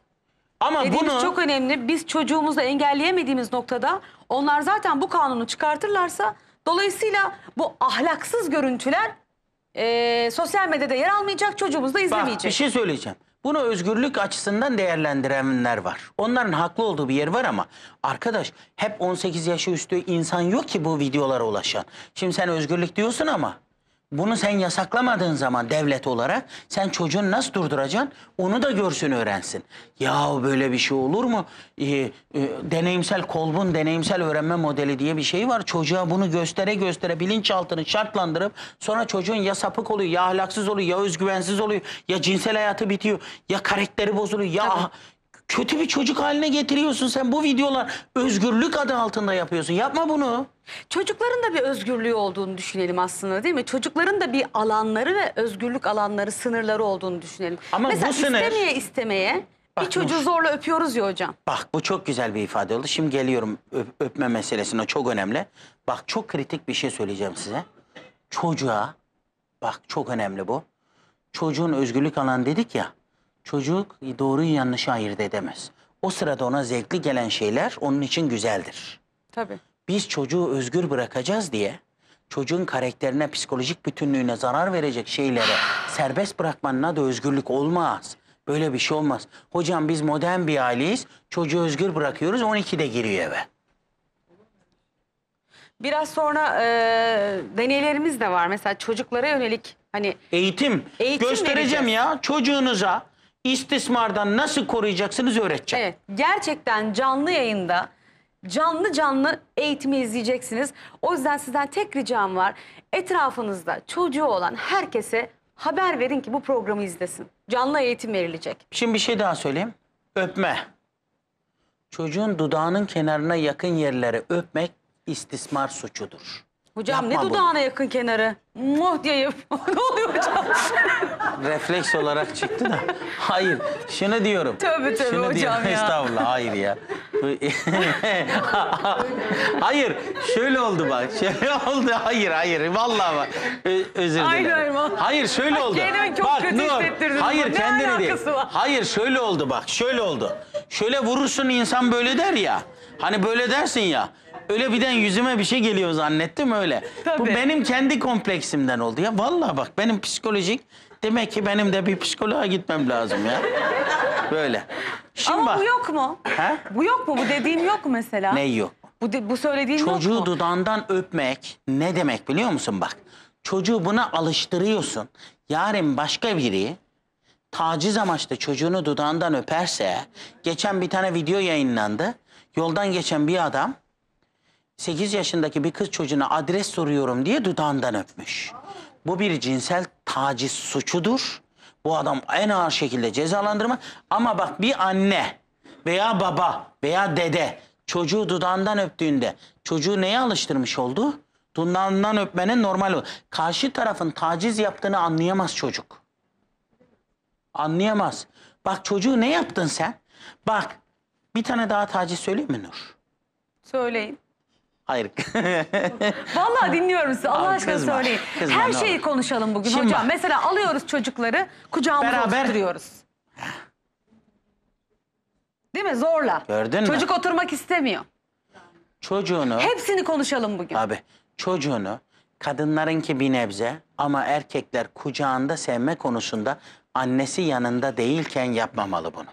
Ama Dediğimiz bunu çok önemli. Biz çocuğumuzu engelleyemediğimiz noktada onlar zaten bu kanunu çıkartırlarsa dolayısıyla bu ahlaksız görüntüler e, sosyal medyada yer almayacak çocuğumuz da izlemeyecek. bak bir şey söyleyeceğim. Bunu özgürlük açısından değerlendirenler var. Onların haklı olduğu bir yer var ama arkadaş hep 18 yaşı üstü insan yok ki bu videolara ulaşan. Şimdi sen özgürlük diyorsun ama bunu sen yasaklamadığın zaman devlet olarak sen çocuğun nasıl durduracaksın onu da görsün öğrensin. Ya böyle bir şey olur mu? Ee, e, deneyimsel kolbun deneyimsel öğrenme modeli diye bir şey var. Çocuğa bunu göstere göstere bilinçaltını şartlandırıp sonra çocuğun ya sapık oluyor ya ahlaksız oluyor ya özgüvensiz oluyor ya cinsel hayatı bitiyor ya karakteri bozuluyor ya kötü bir çocuk haline getiriyorsun sen. Bu videolar özgürlük adı altında yapıyorsun. Yapma bunu. Çocukların da bir özgürlüğü olduğunu düşünelim aslında değil mi? Çocukların da bir alanları ve özgürlük alanları, sınırları olduğunu düşünelim. Ama Mesela bu sınır... istemeye istemeye Bak, bir çocuğu zorla öpüyoruz ya hocam. Bak bu çok güzel bir ifade oldu. Şimdi geliyorum öp, öpme meselesine çok önemli. Bak çok kritik bir şey söyleyeceğim size. Çocuğa, bak çok önemli bu. Çocuğun özgürlük alanı dedik ya. Çocuk doğruyu yanlışı ayırt edemez. O sırada ona zevkli gelen şeyler onun için güzeldir. Tabii. Biz çocuğu özgür bırakacağız diye çocuğun karakterine, psikolojik bütünlüğüne zarar verecek şeylere serbest bırakmanın adı özgürlük olmaz. Böyle bir şey olmaz. Hocam biz modern bir aileyiz. Çocuğu özgür bırakıyoruz 12'de giriyor eve. Biraz sonra e, deneylerimiz de var. Mesela çocuklara yönelik hani... Eğitim. eğitim Göstereceğim vereceğiz. ya çocuğunuza istismardan nasıl koruyacaksınız öğreteceğim. Evet, gerçekten canlı yayında canlı canlı eğitimi izleyeceksiniz. O yüzden sizden tek ricam var. Etrafınızda çocuğu olan herkese haber verin ki bu programı izlesin. Canlı eğitim verilecek. Şimdi bir şey daha söyleyeyim. Öpme. Çocuğun dudağının kenarına yakın yerlere öpmek istismar suçudur. Hocam Yapma ne dudağına yakın kenarı? Muh diye yapıyor. [laughs] ne oluyor hocam? Refleks olarak çıktı da. Hayır. Şunu diyorum. Tövbe tövbe Şunu hocam diyorum. ya. Estağfurullah. Hayır ya. [laughs] hayır. Şöyle oldu bak. Şöyle [laughs] oldu. Hayır hayır. Vallahi bak. özür dilerim. Hayır, hayır, Hayır şöyle oldu. Kendimi çok kötü hissettirdin ama Hayır ne kendini değil. Hayır şöyle oldu bak. Şöyle oldu. Şöyle vurursun insan böyle der ya. Hani böyle dersin ya öyle birden yüzüme bir şey geliyor zannettim öyle. Tabii. Bu benim kendi kompleksimden oldu ya. Vallahi bak benim psikolojik demek ki benim de bir psikoloğa gitmem lazım ya. Böyle. Şimdi Ama bak. bu yok mu? He? Bu yok mu? Bu dediğim yok mesela? Ne yok? Bu, bu söylediğim Çocuğu yok mu? dudağından öpmek ne demek biliyor musun bak? Çocuğu buna alıştırıyorsun. Yarın başka biri taciz amaçlı çocuğunu dudağından öperse... Geçen bir tane video yayınlandı. Yoldan geçen bir adam 8 yaşındaki bir kız çocuğuna adres soruyorum diye dudağından öpmüş. Bu bir cinsel taciz suçudur. Bu adam en ağır şekilde cezalandırma. Ama bak bir anne veya baba veya dede çocuğu dudağından öptüğünde çocuğu neye alıştırmış oldu? Dudağından öpmenin normal o. Karşı tarafın taciz yaptığını anlayamaz çocuk. Anlayamaz. Bak çocuğu ne yaptın sen? Bak bir tane daha taciz söyleyeyim mi Nur? Söyleyin. Hayır. [laughs] Vallahi dinliyorum sizi. Allah aşkına kızma, söyleyin. kızma, Her şeyi olur. konuşalım bugün Şimdi hocam. bak. Mesela alıyoruz çocukları, kucağımıza Beraber- oturtuyoruz. Değil mi? Zorla. Gördün mü? Çocuk oturmak istemiyor. Çocuğunu... Hepsini konuşalım bugün. Abi çocuğunu kadınlarınki bir nebze ama erkekler kucağında sevme konusunda annesi yanında değilken yapmamalı bunu.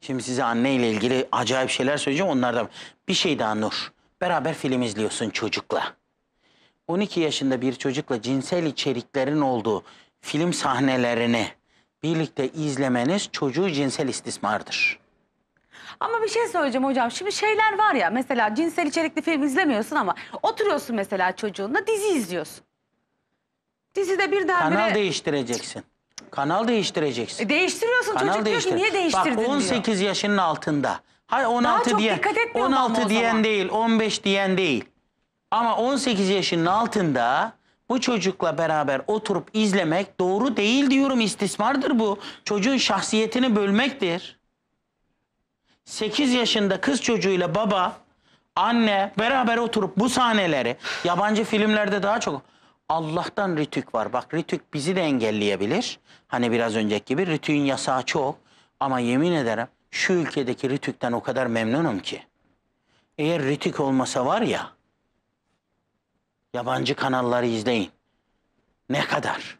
Şimdi size anne ile ilgili acayip şeyler söyleyeceğim. Onlardan bir şey daha Nur. Beraber film izliyorsun çocukla. 12 yaşında bir çocukla cinsel içeriklerin olduğu film sahnelerini birlikte izlemeniz çocuğu cinsel istismardır. Ama bir şey söyleyeceğim hocam. Şimdi şeyler var ya mesela cinsel içerikli film izlemiyorsun ama oturuyorsun mesela çocuğunla dizi izliyorsun. Dizide birdenbire... Kanal değiştireceksin. Kanal değiştireceksin. E değiştiriyorsun Kanal çocuk diyor ki değiştir. niye değiştirdin Bak, 18 diyor. yaşının altında Hayır 16 diye 16 diyen değil, 15 diyen değil. Ama 18 yaşının altında bu çocukla beraber oturup izlemek doğru değil diyorum istismardır bu. Çocuğun şahsiyetini bölmektir. 8 yaşında kız çocuğuyla baba, anne beraber oturup bu sahneleri yabancı filmlerde daha çok Allah'tan ritük var. Bak ritük bizi de engelleyebilir. Hani biraz önceki gibi ritüğün yasağı çok ama yemin ederim şu ülkedeki Rütük'ten o kadar memnunum ki. Eğer Rütük olmasa var ya, yabancı kanalları izleyin. Ne kadar?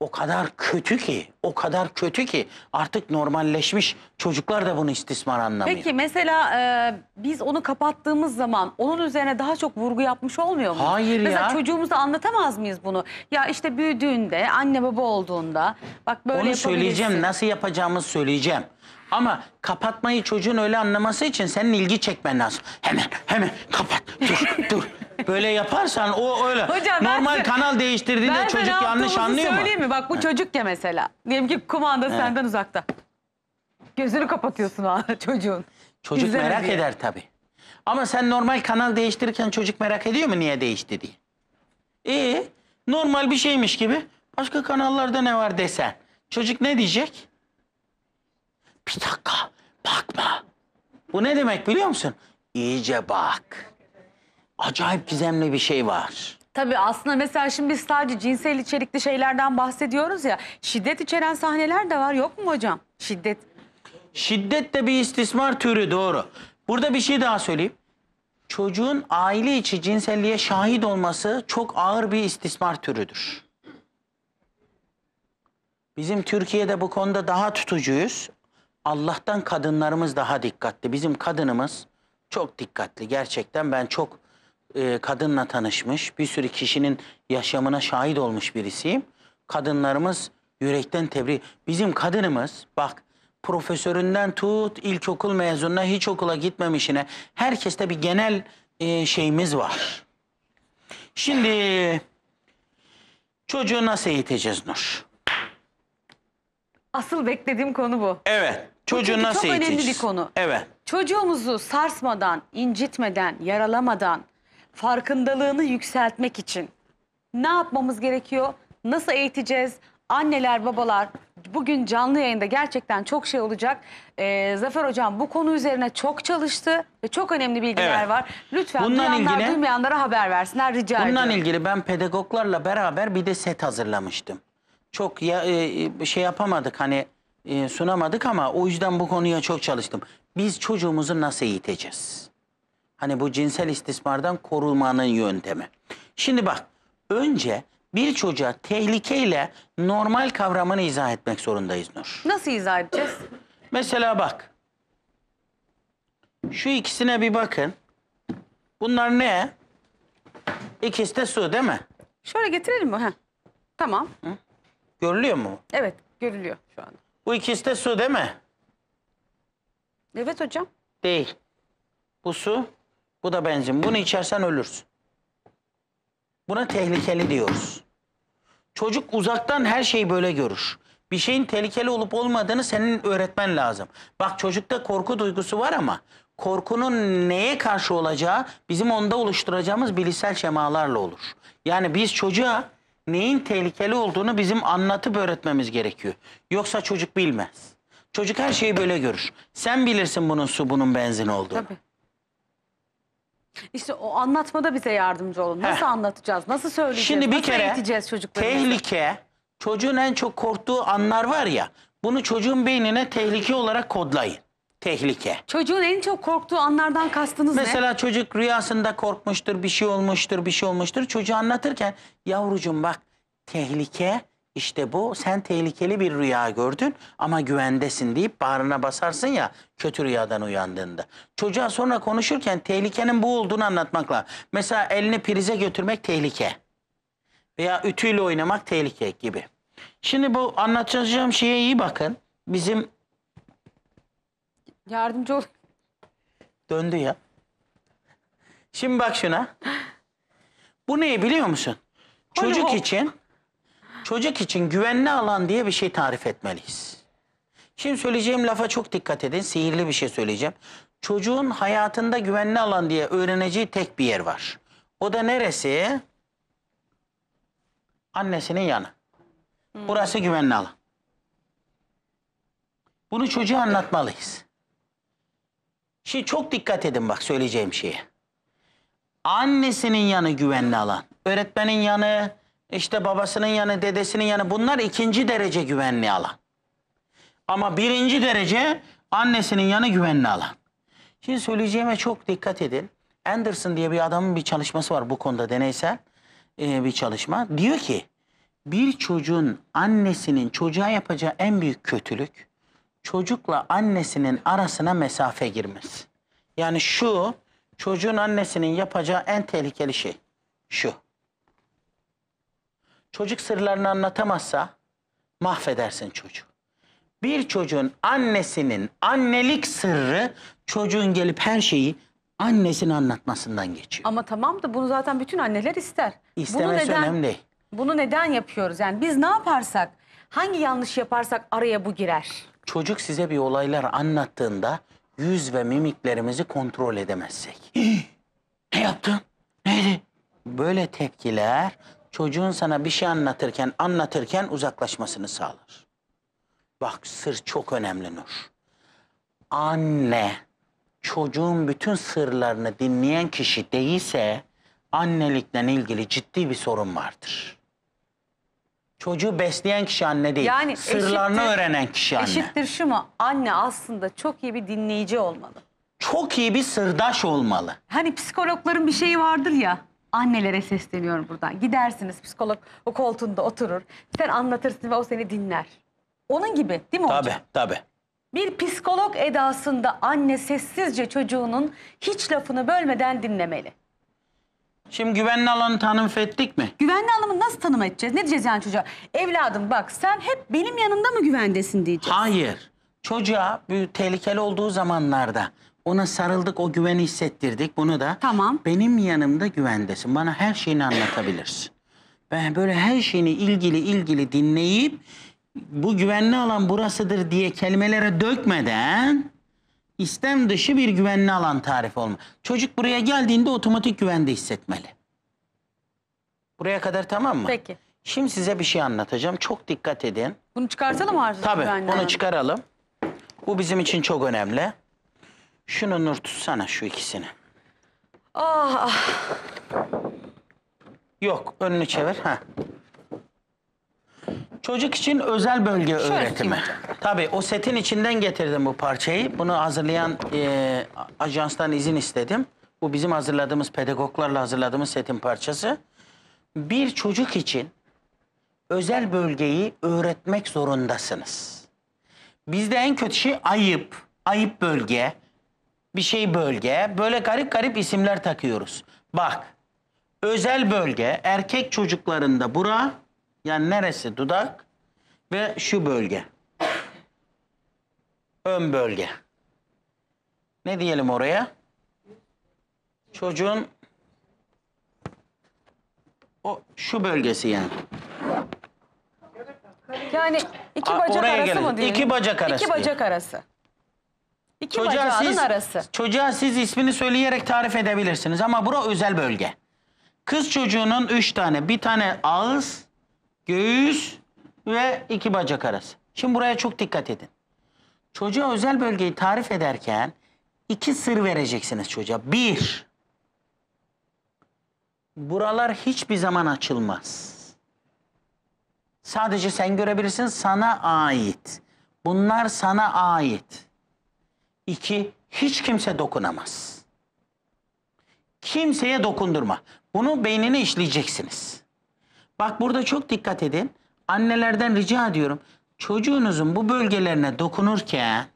O kadar kötü ki, o kadar kötü ki artık normalleşmiş çocuklar da bunu istismar anlamıyor. Peki mesela e, biz onu kapattığımız zaman onun üzerine daha çok vurgu yapmış olmuyor mu? Hayır mesela ya. Mesela çocuğumuza anlatamaz mıyız bunu? Ya işte büyüdüğünde, anne baba olduğunda bak böyle Onu söyleyeceğim, nasıl yapacağımızı söyleyeceğim. Ama kapatmayı çocuğun öyle anlaması için senin ilgi çekmen lazım. Hemen, hemen kapat, dur, [laughs] dur. Böyle yaparsan o öyle. Hocam, Normal ben, kanal değiştirdiğinde ben çocuk yanlış anlıyor mu? söyleyeyim mi? Bak bu He. çocuk ya mesela. Diyelim ki kumanda He. senden uzakta. Gözünü kapatıyorsun ha [laughs] çocuğun. Çocuk İzleme merak diye. eder tabii. Ama sen normal kanal değiştirirken çocuk merak ediyor mu niye değişti diye? İyi. Normal bir şeymiş gibi başka kanallarda ne var desen. Çocuk ne diyecek? Bir dakika, bakma. Bu ne demek biliyor musun? İyice bak. Acayip gizemli bir şey var. Tabii aslında mesela şimdi sadece cinsel içerikli şeylerden bahsediyoruz ya. Şiddet içeren sahneler de var yok mu hocam? Şiddet. Şiddet de bir istismar türü doğru. Burada bir şey daha söyleyeyim. Çocuğun aile içi cinselliğe şahit olması çok ağır bir istismar türüdür. Bizim Türkiye'de bu konuda daha tutucuyuz Allah'tan kadınlarımız daha dikkatli. Bizim kadınımız çok dikkatli. Gerçekten ben çok e, kadınla tanışmış, bir sürü kişinin yaşamına şahit olmuş birisiyim. Kadınlarımız yürekten tebrik. Bizim kadınımız bak profesöründen tut ilkokul mezununa hiç okula gitmemişine herkeste bir genel e, şeyimiz var. Şimdi çocuğu nasıl eğiteceğiz Nur? Asıl beklediğim konu bu. Evet. Çocuğu nasıl nasıl çok önemli bir konu. Evet. Çocuğumuzu sarsmadan, incitmeden, yaralamadan farkındalığını yükseltmek için ne yapmamız gerekiyor? Nasıl eğiteceğiz? Anneler, babalar bugün canlı yayında gerçekten çok şey olacak. Ee, Zafer Hocam bu konu üzerine çok çalıştı ve çok önemli bilgiler Evet. var. Lütfen Bundan duyanlar ilgili- duymayanlara haber versinler rica Bundan ediyorum. ilgili ben pedagoglarla beraber bir de set hazırlamıştım çok ya, e, e, şey yapamadık hani e, sunamadık ama o yüzden bu konuya çok çalıştım. Biz çocuğumuzu nasıl eğiteceğiz? Hani bu cinsel istismardan korunmanın yöntemi. Şimdi bak önce bir çocuğa tehlikeyle normal kavramını izah etmek zorundayız Nur. Nasıl izah edeceğiz? Mesela bak. Şu ikisine bir bakın. Bunlar ne? İkisi de su değil mi? Şöyle getirelim mi? Heh. Tamam. Hı? Görülüyor mu? Evet görülüyor şu anda. Bu ikisi de su değil mi? Evet hocam. Değil. Bu su, bu da benzin. Bunu içersen ölürsün. Buna tehlikeli diyoruz. Çocuk uzaktan her şeyi böyle görür. Bir şeyin tehlikeli olup olmadığını senin öğretmen lazım. Bak çocukta korku duygusu var ama korkunun neye karşı olacağı bizim onda oluşturacağımız bilişsel şemalarla olur. Yani biz çocuğa neyin tehlikeli olduğunu bizim anlatıp öğretmemiz gerekiyor. Yoksa çocuk bilmez. Çocuk her şeyi böyle görür. Sen bilirsin bunun su, bunun benzin olduğunu. Tabii. İşte o anlatmada bize yardımcı olun. Nasıl Heh. anlatacağız? Nasıl söyleyeceğiz? Şimdi bir nasıl kere tehlike, çocuğun en çok korktuğu anlar var ya, bunu çocuğun beynine tehlike olarak kodlayın tehlike. Çocuğun en çok korktuğu anlardan kastınız ne? Mesela çocuk rüyasında korkmuştur, bir şey olmuştur, bir şey olmuştur. Çocuğu anlatırken yavrucum bak tehlike işte bu sen tehlikeli bir rüya gördün ama güvendesin deyip bağrına basarsın ya kötü rüyadan uyandığında. Çocuğa sonra konuşurken tehlikenin bu olduğunu anlatmakla. Mesela elini prize götürmek tehlike veya ütüyle oynamak tehlike gibi. Şimdi bu anlatacağım şeye iyi bakın. Bizim Yardımcı ol. Döndü ya. Şimdi bak şuna. Bu neyi biliyor musun? Çocuk için çocuk için güvenli alan diye bir şey tarif etmeliyiz. Şimdi söyleyeceğim lafa çok dikkat edin. Sihirli bir şey söyleyeceğim. Çocuğun hayatında güvenli alan diye öğreneceği tek bir yer var. O da neresi? Annesinin yanı. Burası hmm. güvenli alan. Bunu çocuğa anlatmalıyız. Şimdi çok dikkat edin bak söyleyeceğim şeye. Annesinin yanı güvenli alan. Öğretmenin yanı, işte babasının yanı, dedesinin yanı bunlar ikinci derece güvenli alan. Ama birinci derece annesinin yanı güvenli alan. Şimdi söyleyeceğime çok dikkat edin. Anderson diye bir adamın bir çalışması var bu konuda deneysel e, bir çalışma. Diyor ki bir çocuğun annesinin çocuğa yapacağı en büyük kötülük çocukla annesinin arasına mesafe girmez. Yani şu çocuğun annesinin yapacağı en tehlikeli şey şu. Çocuk sırlarını anlatamazsa mahvedersin çocuğu. Bir çocuğun annesinin annelik sırrı çocuğun gelip her şeyi annesini anlatmasından geçiyor. Ama tamam da bunu zaten bütün anneler ister. İstemesi bunu neden, önemli değil. Bunu neden yapıyoruz? Yani biz ne yaparsak, hangi yanlış yaparsak araya bu girer. Çocuk size bir olaylar anlattığında yüz ve mimiklerimizi kontrol edemezsek. ne yaptın? Neydi? Böyle tepkiler çocuğun sana bir şey anlatırken anlatırken uzaklaşmasını sağlar. Bak sır çok önemli Nur. Anne çocuğun bütün sırlarını dinleyen kişi değilse annelikten ilgili ciddi bir sorun vardır. Çocuğu besleyen kişi anne değil. Yani Sırlarını eşittir, öğrenen kişi anne. Eşittir şu mu? Anne aslında çok iyi bir dinleyici olmalı. Çok iyi bir sırdaş olmalı. Hani psikologların bir şeyi vardır ya. Annelere sesleniyorum buradan. Gidersiniz psikolog o koltuğunda oturur. Sen anlatırsın ve o seni dinler. Onun gibi değil mi tabii, hocam? Tabii tabii. Bir psikolog edasında anne sessizce çocuğunun hiç lafını bölmeden dinlemeli. Şimdi güvenli alanı tanım ettik mi? Güvenli alımı nasıl tanım edeceğiz? Ne diyeceğiz yani çocuğa? Evladım bak sen hep benim yanımda mı güvendesin diyeceğiz. Hayır. Çocuğa bir tehlikeli olduğu zamanlarda ona sarıldık, o güveni hissettirdik. Bunu da Tamam. benim yanımda güvendesin. Bana her şeyini anlatabilirsin. Ben böyle her şeyini ilgili ilgili dinleyip bu güvenli alan burasıdır diye kelimelere dökmeden İstem dışı bir güvenli alan tarif olma. Çocuk buraya geldiğinde otomatik güvende hissetmeli. Buraya kadar tamam mı? Peki. Şimdi size bir şey anlatacağım. Çok dikkat edin. Bunu çıkartalım Arzu Tabii güvenli bunu çıkaralım. Bu bizim için çok önemli. Şunu Nur tutsana şu ikisini. Ah, ah. Yok önünü çevir. Ha. Çocuk için özel bölge Şöyle öğretimi. Tabii o setin içinden getirdim bu parçayı. Bunu hazırlayan e, ajanstan izin istedim. Bu bizim hazırladığımız pedagoglarla hazırladığımız setin parçası. Bir çocuk için özel bölgeyi öğretmek zorundasınız. Bizde en kötü şey ayıp, ayıp bölge, bir şey bölge. Böyle garip garip isimler takıyoruz. Bak, özel bölge erkek çocuklarında bura, yani neresi dudak ve şu bölge. Ön bölge. Ne diyelim oraya? Çocuğun o şu bölgesi yani. Yani iki bacak oraya arası gelelim. mı diyelim? İki bacak arası. İki bacak arası. İki çocuğa siz, arası. Çocuğa siz ismini söyleyerek tarif edebilirsiniz ama bura özel bölge. Kız çocuğunun üç tane, bir tane ağız, göğüs ve iki bacak arası. Şimdi buraya çok dikkat edin. Çocuğa özel bölgeyi tarif ederken iki sır vereceksiniz çocuğa. Bir, buralar hiçbir zaman açılmaz. Sadece sen görebilirsin sana ait. Bunlar sana ait. İki, hiç kimse dokunamaz. Kimseye dokundurma. Bunu beynine işleyeceksiniz. Bak burada çok dikkat edin. Annelerden rica ediyorum. Çocuğunuzun bu bölgelerine dokunurken,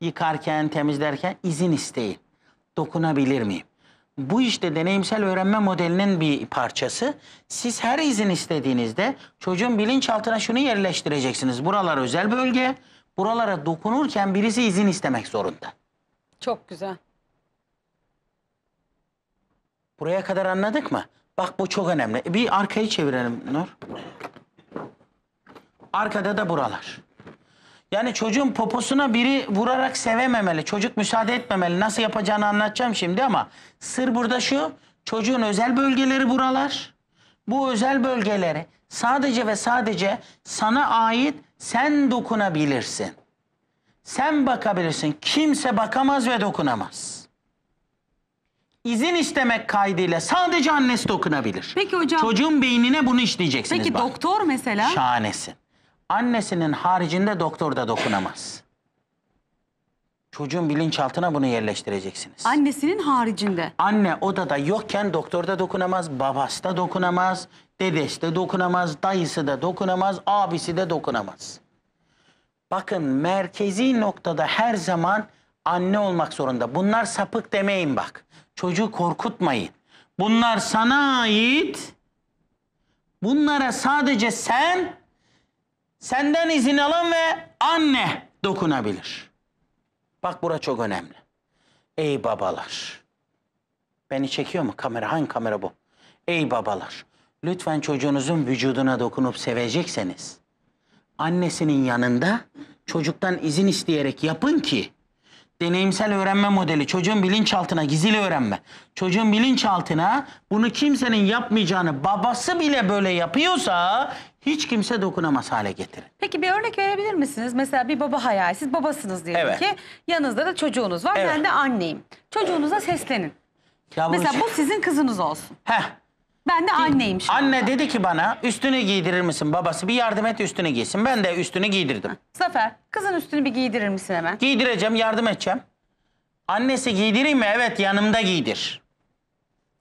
yıkarken, temizlerken izin isteyin. Dokunabilir miyim? Bu işte deneyimsel öğrenme modelinin bir parçası. Siz her izin istediğinizde çocuğun bilinçaltına şunu yerleştireceksiniz. Buralar özel bölge. Buralara dokunurken birisi izin istemek zorunda. Çok güzel. Buraya kadar anladık mı? Bak bu çok önemli. E, bir arkayı çevirelim Nur. Arkada da buralar. Yani çocuğun poposuna biri vurarak sevememeli. Çocuk müsaade etmemeli. Nasıl yapacağını anlatacağım şimdi ama sır burada şu. Çocuğun özel bölgeleri buralar. Bu özel bölgeleri sadece ve sadece sana ait sen dokunabilirsin. Sen bakabilirsin. Kimse bakamaz ve dokunamaz izin istemek kaydıyla sadece annesi dokunabilir. Peki hocam. Çocuğun beynine bunu işleyeceksiniz. Peki bak. doktor mesela? Şahanesin. Annesinin haricinde doktor da dokunamaz. Çocuğun bilinçaltına bunu yerleştireceksiniz. Annesinin haricinde. Anne odada yokken doktor da dokunamaz, babası da dokunamaz, dedesi de dokunamaz, dayısı da dokunamaz, abisi de dokunamaz. Bakın merkezi noktada her zaman anne olmak zorunda. Bunlar sapık demeyin bak. Çocuğu korkutmayın. Bunlar sana ait. Bunlara sadece sen, senden izin alan ve anne dokunabilir. Bak bura çok önemli. Ey babalar. Beni çekiyor mu kamera? Hangi kamera bu? Ey babalar. Lütfen çocuğunuzun vücuduna dokunup sevecekseniz annesinin yanında çocuktan izin isteyerek yapın ki Deneyimsel öğrenme modeli. Çocuğun bilinçaltına gizli öğrenme. Çocuğun bilinçaltına bunu kimsenin yapmayacağını babası bile böyle yapıyorsa hiç kimse dokunamaz hale getirin. Peki bir örnek verebilir misiniz? Mesela bir baba hayali. Siz babasınız diyelim Evet. ki. Yanınızda da çocuğunuz var. Evet. Ben de anneyim. Çocuğunuza seslenin. Ya Mesela şey- bu sizin kızınız olsun. Heh, ben de anneyim şimdi. Anne dedi ki bana üstünü giydirir misin babası bir yardım et üstünü giysin. Ben de üstünü giydirdim. Zafer, kızın üstünü bir giydirir misin hemen? Giydireceğim yardım edeceğim. Annesi giydireyim mi? Evet yanımda giydir.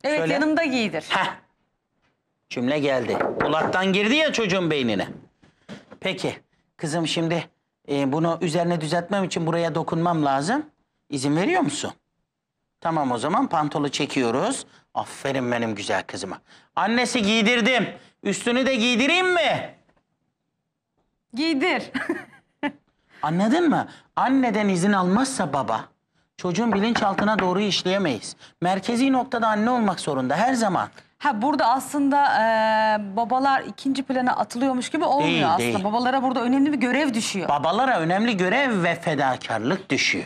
Evet, Şöyle. yanımda giydir. Heh. Cümle geldi. Kulaktan girdi ya çocuğun beynine. Peki kızım şimdi e, bunu üzerine düzeltmem için buraya dokunmam lazım. İzin veriyor musun? Tamam o zaman pantolu çekiyoruz. Aferin benim güzel kızıma. Annesi giydirdim. Üstünü de giydireyim mi? Giydir. [laughs] Anladın mı? Anneden izin almazsa baba çocuğun bilinçaltına doğru işleyemeyiz. Merkezi noktada anne olmak zorunda her zaman. Ha burada aslında e, babalar ikinci plana atılıyormuş gibi olmuyor Değil, aslında. değil. Babalara burada önemli bir görev düşüyor. Babalara önemli görev ve fedakarlık düşüyor.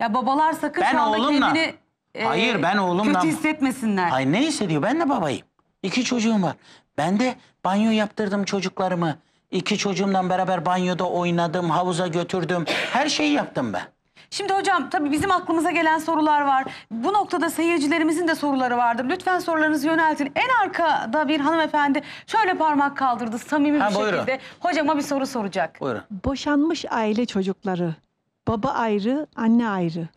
Ya babalar sakın Ben şu anda oğlumla- kendini e, Hayır, ben oğlumla- kötü hissetmesinler. Ay ne hissediyor? Ben de babayım. İki çocuğum var. Ben de banyo yaptırdım çocuklarımı. İki çocuğumdan beraber banyoda oynadım, havuza götürdüm. Her şeyi yaptım ben. Şimdi hocam tabii bizim aklımıza gelen sorular var. Bu noktada seyircilerimizin de soruları vardır. Lütfen sorularınızı yöneltin. En arkada bir hanımefendi şöyle parmak kaldırdı samimi Ha, bir buyurun. şekilde. Hocama bir soru soracak. Buyurun. Boşanmış aile çocukları Baba ayrı, anne ayrı.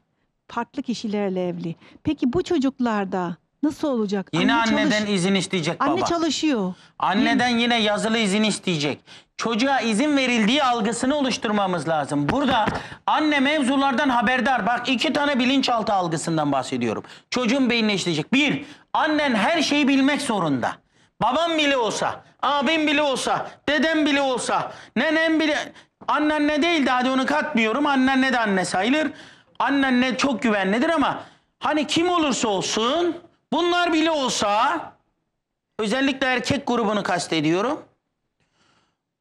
Farklı kişilerle evli. Peki bu çocuklarda nasıl olacak? Yine Anne anneden çalış- izin isteyecek baba. Anne çalışıyor. Anneden yine yazılı izin isteyecek. Çocuğa izin verildiği algısını oluşturmamız lazım. Burada anne mevzulardan haberdar. Bak iki tane bilinçaltı algısından bahsediyorum. Çocuğun beynine işleyecek. Bir, annen her şeyi bilmek zorunda. Babam bile olsa, abim bile olsa, dedem bile olsa, nenem bile... Anneanne değil de hadi onu katmıyorum. Anneanne de anne sayılır. Anneanne çok güvenlidir ama hani kim olursa olsun bunlar bile olsa özellikle erkek grubunu kastediyorum.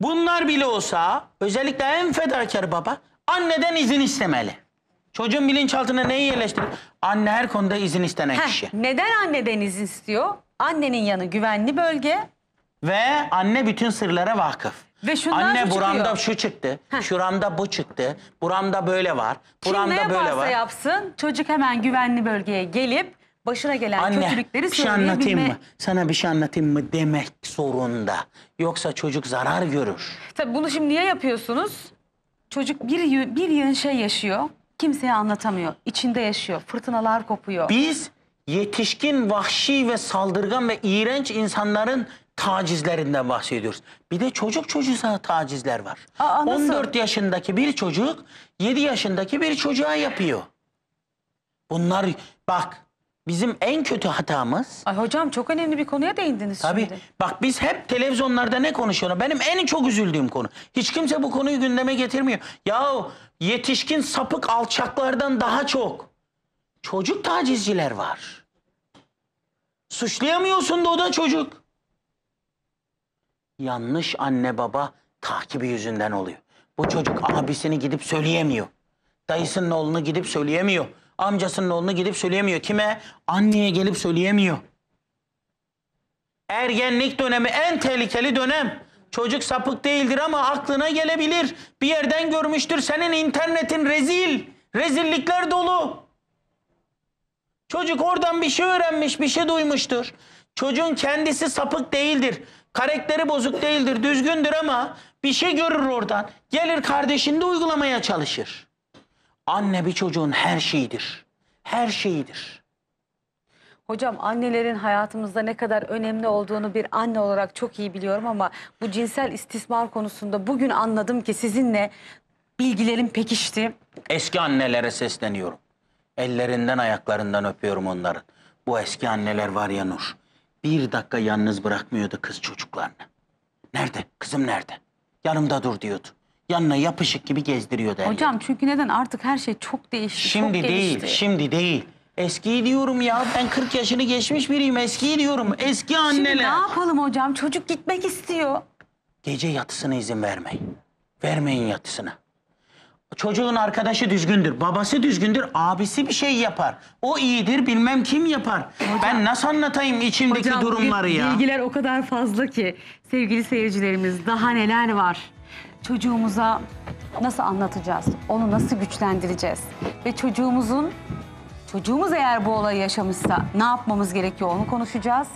Bunlar bile olsa özellikle en fedakar baba anneden izin istemeli. Çocuğun bilinçaltına neyi yerleştirir? Anne her konuda izin istenen Heh, kişi. Neden anneden izin istiyor? Annenin yanı güvenli bölge. Ve anne bütün sırlara vakıf. Ve Anne buramda şu çıktı, şuramda bu çıktı, buramda böyle var, buramda böyle var. Kim ne böyle yapsın çocuk hemen güvenli bölgeye gelip başına gelen Anne kötülükleri bir şey anlatayım mı? Sana bir şey anlatayım mı demek zorunda. Yoksa çocuk zarar görür. Tabii bunu şimdi niye yapıyorsunuz? Çocuk bir, yü- bir yığın şey yaşıyor. Kimseye anlatamıyor. İçinde yaşıyor. Fırtınalar kopuyor. Biz yetişkin, vahşi ve saldırgan ve iğrenç insanların tacizlerinden bahsediyoruz. Bir de çocuk çocuğuna tacizler var. Aa, nasıl? 14 yaşındaki bir çocuk 7 yaşındaki bir çocuğa yapıyor. Bunlar bak bizim en kötü hatamız. Ay hocam çok önemli bir konuya değindiniz Tabii, şimdi. Bak biz hep televizyonlarda ne konuşuyoruz? Benim en çok üzüldüğüm konu. Hiç kimse bu konuyu gündeme getirmiyor. Yahu yetişkin sapık alçaklardan daha çok çocuk tacizciler var. Suçlayamıyorsun da o da çocuk yanlış anne baba takibi yüzünden oluyor. Bu çocuk abisini gidip söyleyemiyor. Dayısının oğlunu gidip söyleyemiyor. Amcasının oğlunu gidip söyleyemiyor. Kime? Anneye gelip söyleyemiyor. Ergenlik dönemi en tehlikeli dönem. Çocuk sapık değildir ama aklına gelebilir. Bir yerden görmüştür. Senin internetin rezil. Rezillikler dolu. Çocuk oradan bir şey öğrenmiş, bir şey duymuştur. Çocuğun kendisi sapık değildir. Karakteri bozuk değildir, düzgündür ama bir şey görür oradan. Gelir kardeşinde uygulamaya çalışır. Anne bir çocuğun her şeyidir. Her şeyidir. Hocam annelerin hayatımızda ne kadar önemli olduğunu bir anne olarak çok iyi biliyorum ama bu cinsel istismar konusunda bugün anladım ki sizinle bilgilerim pekişti. Eski annelere sesleniyorum. Ellerinden ayaklarından öpüyorum onların. Bu eski anneler var ya Nur bir dakika yalnız bırakmıyordu kız çocuklarını. Nerede? Kızım nerede? Yanımda dur diyordu. Yanına yapışık gibi gezdiriyordu. her Hocam çünkü neden artık her şey çok değişti. Şimdi çok değil, şimdi değil. Eskiyi diyorum ya. Ben 40 yaşını geçmiş biriyim. Eskiyi diyorum. Eski Şimdi ne yapalım hocam? Çocuk gitmek istiyor. Gece yatısına izin vermeyin. Vermeyin yatısına. Çocuğun arkadaşı düzgündür, babası düzgündür, abisi bir şey yapar. O iyidir, bilmem kim yapar. ben nasıl anlatayım içimdeki Hocam, durumları ya? bilgiler o kadar fazla ki sevgili seyircilerimiz daha neler var. Çocuğumuza nasıl anlatacağız? Onu nasıl güçlendireceğiz? Ve çocuğumuzun çocuğumuz eğer bu olayı yaşamışsa ne yapmamız gerekiyor onu konuşacağız.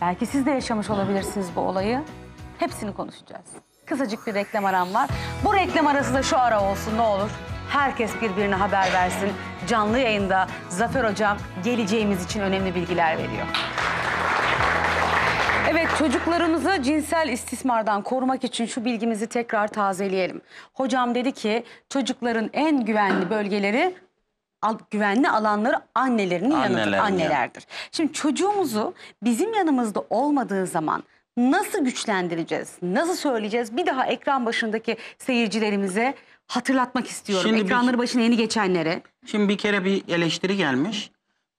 Belki siz de yaşamış olabilirsiniz bu olayı. Hepsini konuşacağız. Kısacık bir reklam aram var. Bu reklam arası da şu ara olsun ne olur. Herkes birbirine haber versin. Canlı yayında Zafer Hocam geleceğimiz için önemli bilgiler veriyor. Evet çocuklarımızı cinsel istismardan korumak için şu bilgimizi tekrar tazeleyelim. Hocam dedi ki çocukların en güvenli bölgeleri al, güvenli alanları annelerinin Anneler yanıdır, annelerdir. Ya. Şimdi çocuğumuzu bizim yanımızda olmadığı zaman nasıl güçlendireceğiz? Nasıl söyleyeceğiz? Bir daha ekran başındaki seyircilerimize hatırlatmak istiyorum. Şimdi Ekranları bir, başına yeni geçenlere. Şimdi bir kere bir eleştiri gelmiş.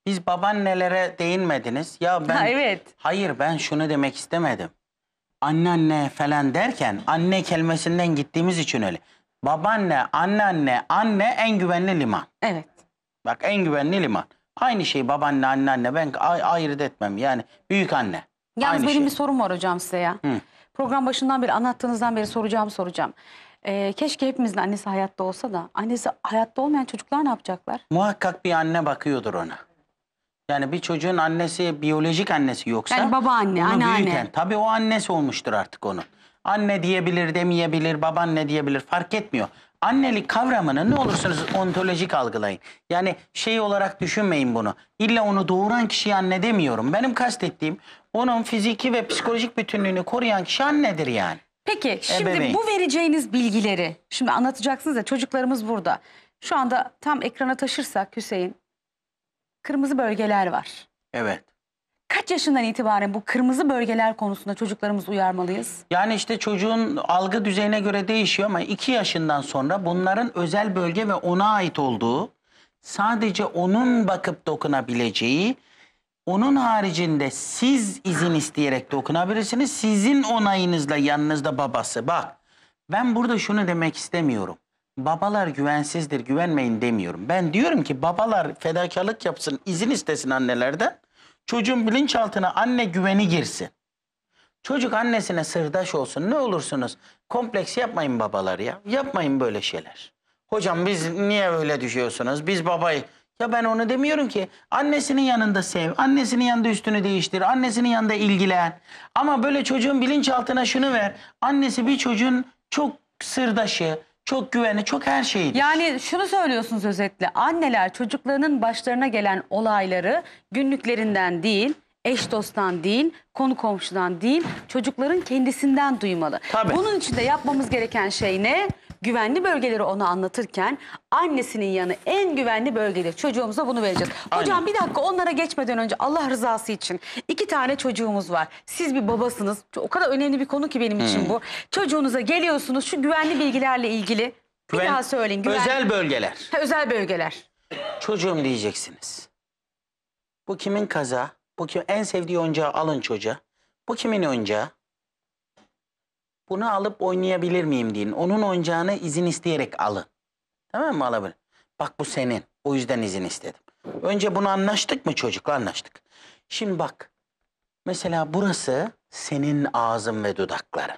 Biz babaannelere değinmediniz. Ya ben ha, evet. hayır ben şunu demek istemedim. Anneanne falan derken anne kelimesinden gittiğimiz için öyle. Babaanne, anneanne, anne en güvenli liman. Evet. Bak en güvenli liman. Aynı şey babaanne, anneanne ben ay ayırt etmem. Yani büyük anne. Yalnız Aynı benim şey. bir sorum var hocam size ya. Hı. Program başından beri anlattığınızdan beri soracağım soracağım. Ee, keşke hepimizin annesi hayatta olsa da annesi hayatta olmayan çocuklar ne yapacaklar? Muhakkak bir anne bakıyordur ona. Yani bir çocuğun annesi biyolojik annesi yoksa Yani babaanne, onu anneanne. büyüten tabii o annesi olmuştur artık onun. Anne diyebilir, demeyebilir, babaanne diyebilir fark etmiyor annelik kavramını ne olursunuz ontolojik algılayın. Yani şey olarak düşünmeyin bunu. İlla onu doğuran kişi anne demiyorum. Benim kastettiğim onun fiziki ve psikolojik bütünlüğünü koruyan kişi annedir yani. Peki şimdi Ebeveyn. bu vereceğiniz bilgileri şimdi anlatacaksınız da çocuklarımız burada. Şu anda tam ekrana taşırsak Hüseyin kırmızı bölgeler var. Evet kaç yaşından itibaren bu kırmızı bölgeler konusunda çocuklarımızı uyarmalıyız? Yani işte çocuğun algı düzeyine göre değişiyor ama 2 yaşından sonra bunların özel bölge ve ona ait olduğu, sadece onun bakıp dokunabileceği, onun haricinde siz izin isteyerek dokunabilirsiniz. Sizin onayınızla yanınızda babası. Bak ben burada şunu demek istemiyorum. Babalar güvensizdir, güvenmeyin demiyorum. Ben diyorum ki babalar fedakarlık yapsın, izin istesin annelerden. Çocuğun bilinçaltına anne güveni girsin. Çocuk annesine sırdaş olsun. Ne olursunuz kompleks yapmayın babaları ya. Yapmayın böyle şeyler. Hocam biz niye öyle düşüyorsunuz? Biz babayı... Ya ben onu demiyorum ki. Annesinin yanında sev, annesinin yanında üstünü değiştir, annesinin yanında ilgilen. Ama böyle çocuğun bilinçaltına şunu ver. Annesi bir çocuğun çok sırdaşı, çok güveni, çok her şeyidir. Yani şunu söylüyorsunuz özetle. Anneler çocuklarının başlarına gelen olayları günlüklerinden değil, eş dosttan değil, konu komşudan değil, çocukların kendisinden duymalı. Tabii. Bunun için de yapmamız gereken şey ne? güvenli bölgeleri onu anlatırken annesinin yanı en güvenli bölgeleri çocuğumuza bunu vereceğiz. Hocam bir dakika onlara geçmeden önce Allah rızası için iki tane çocuğumuz var. Siz bir babasınız. O kadar önemli bir konu ki benim hmm. için bu. Çocuğunuza geliyorsunuz şu güvenli bilgilerle ilgili. Güven, bir daha söyleyin. Güven... Özel bölgeler. Ha, özel bölgeler. Çocuğum diyeceksiniz. Bu kimin kaza? Bu kim en sevdiği oyuncağı alın çocuğa. Bu kimin oyuncağı? Bunu alıp oynayabilir miyim deyin. Onun oyuncağını izin isteyerek alın. Tamam mı alabilir? Bak bu senin. O yüzden izin istedim. Önce bunu anlaştık mı çocuklar? Anlaştık. Şimdi bak. Mesela burası senin ağzın ve dudakların.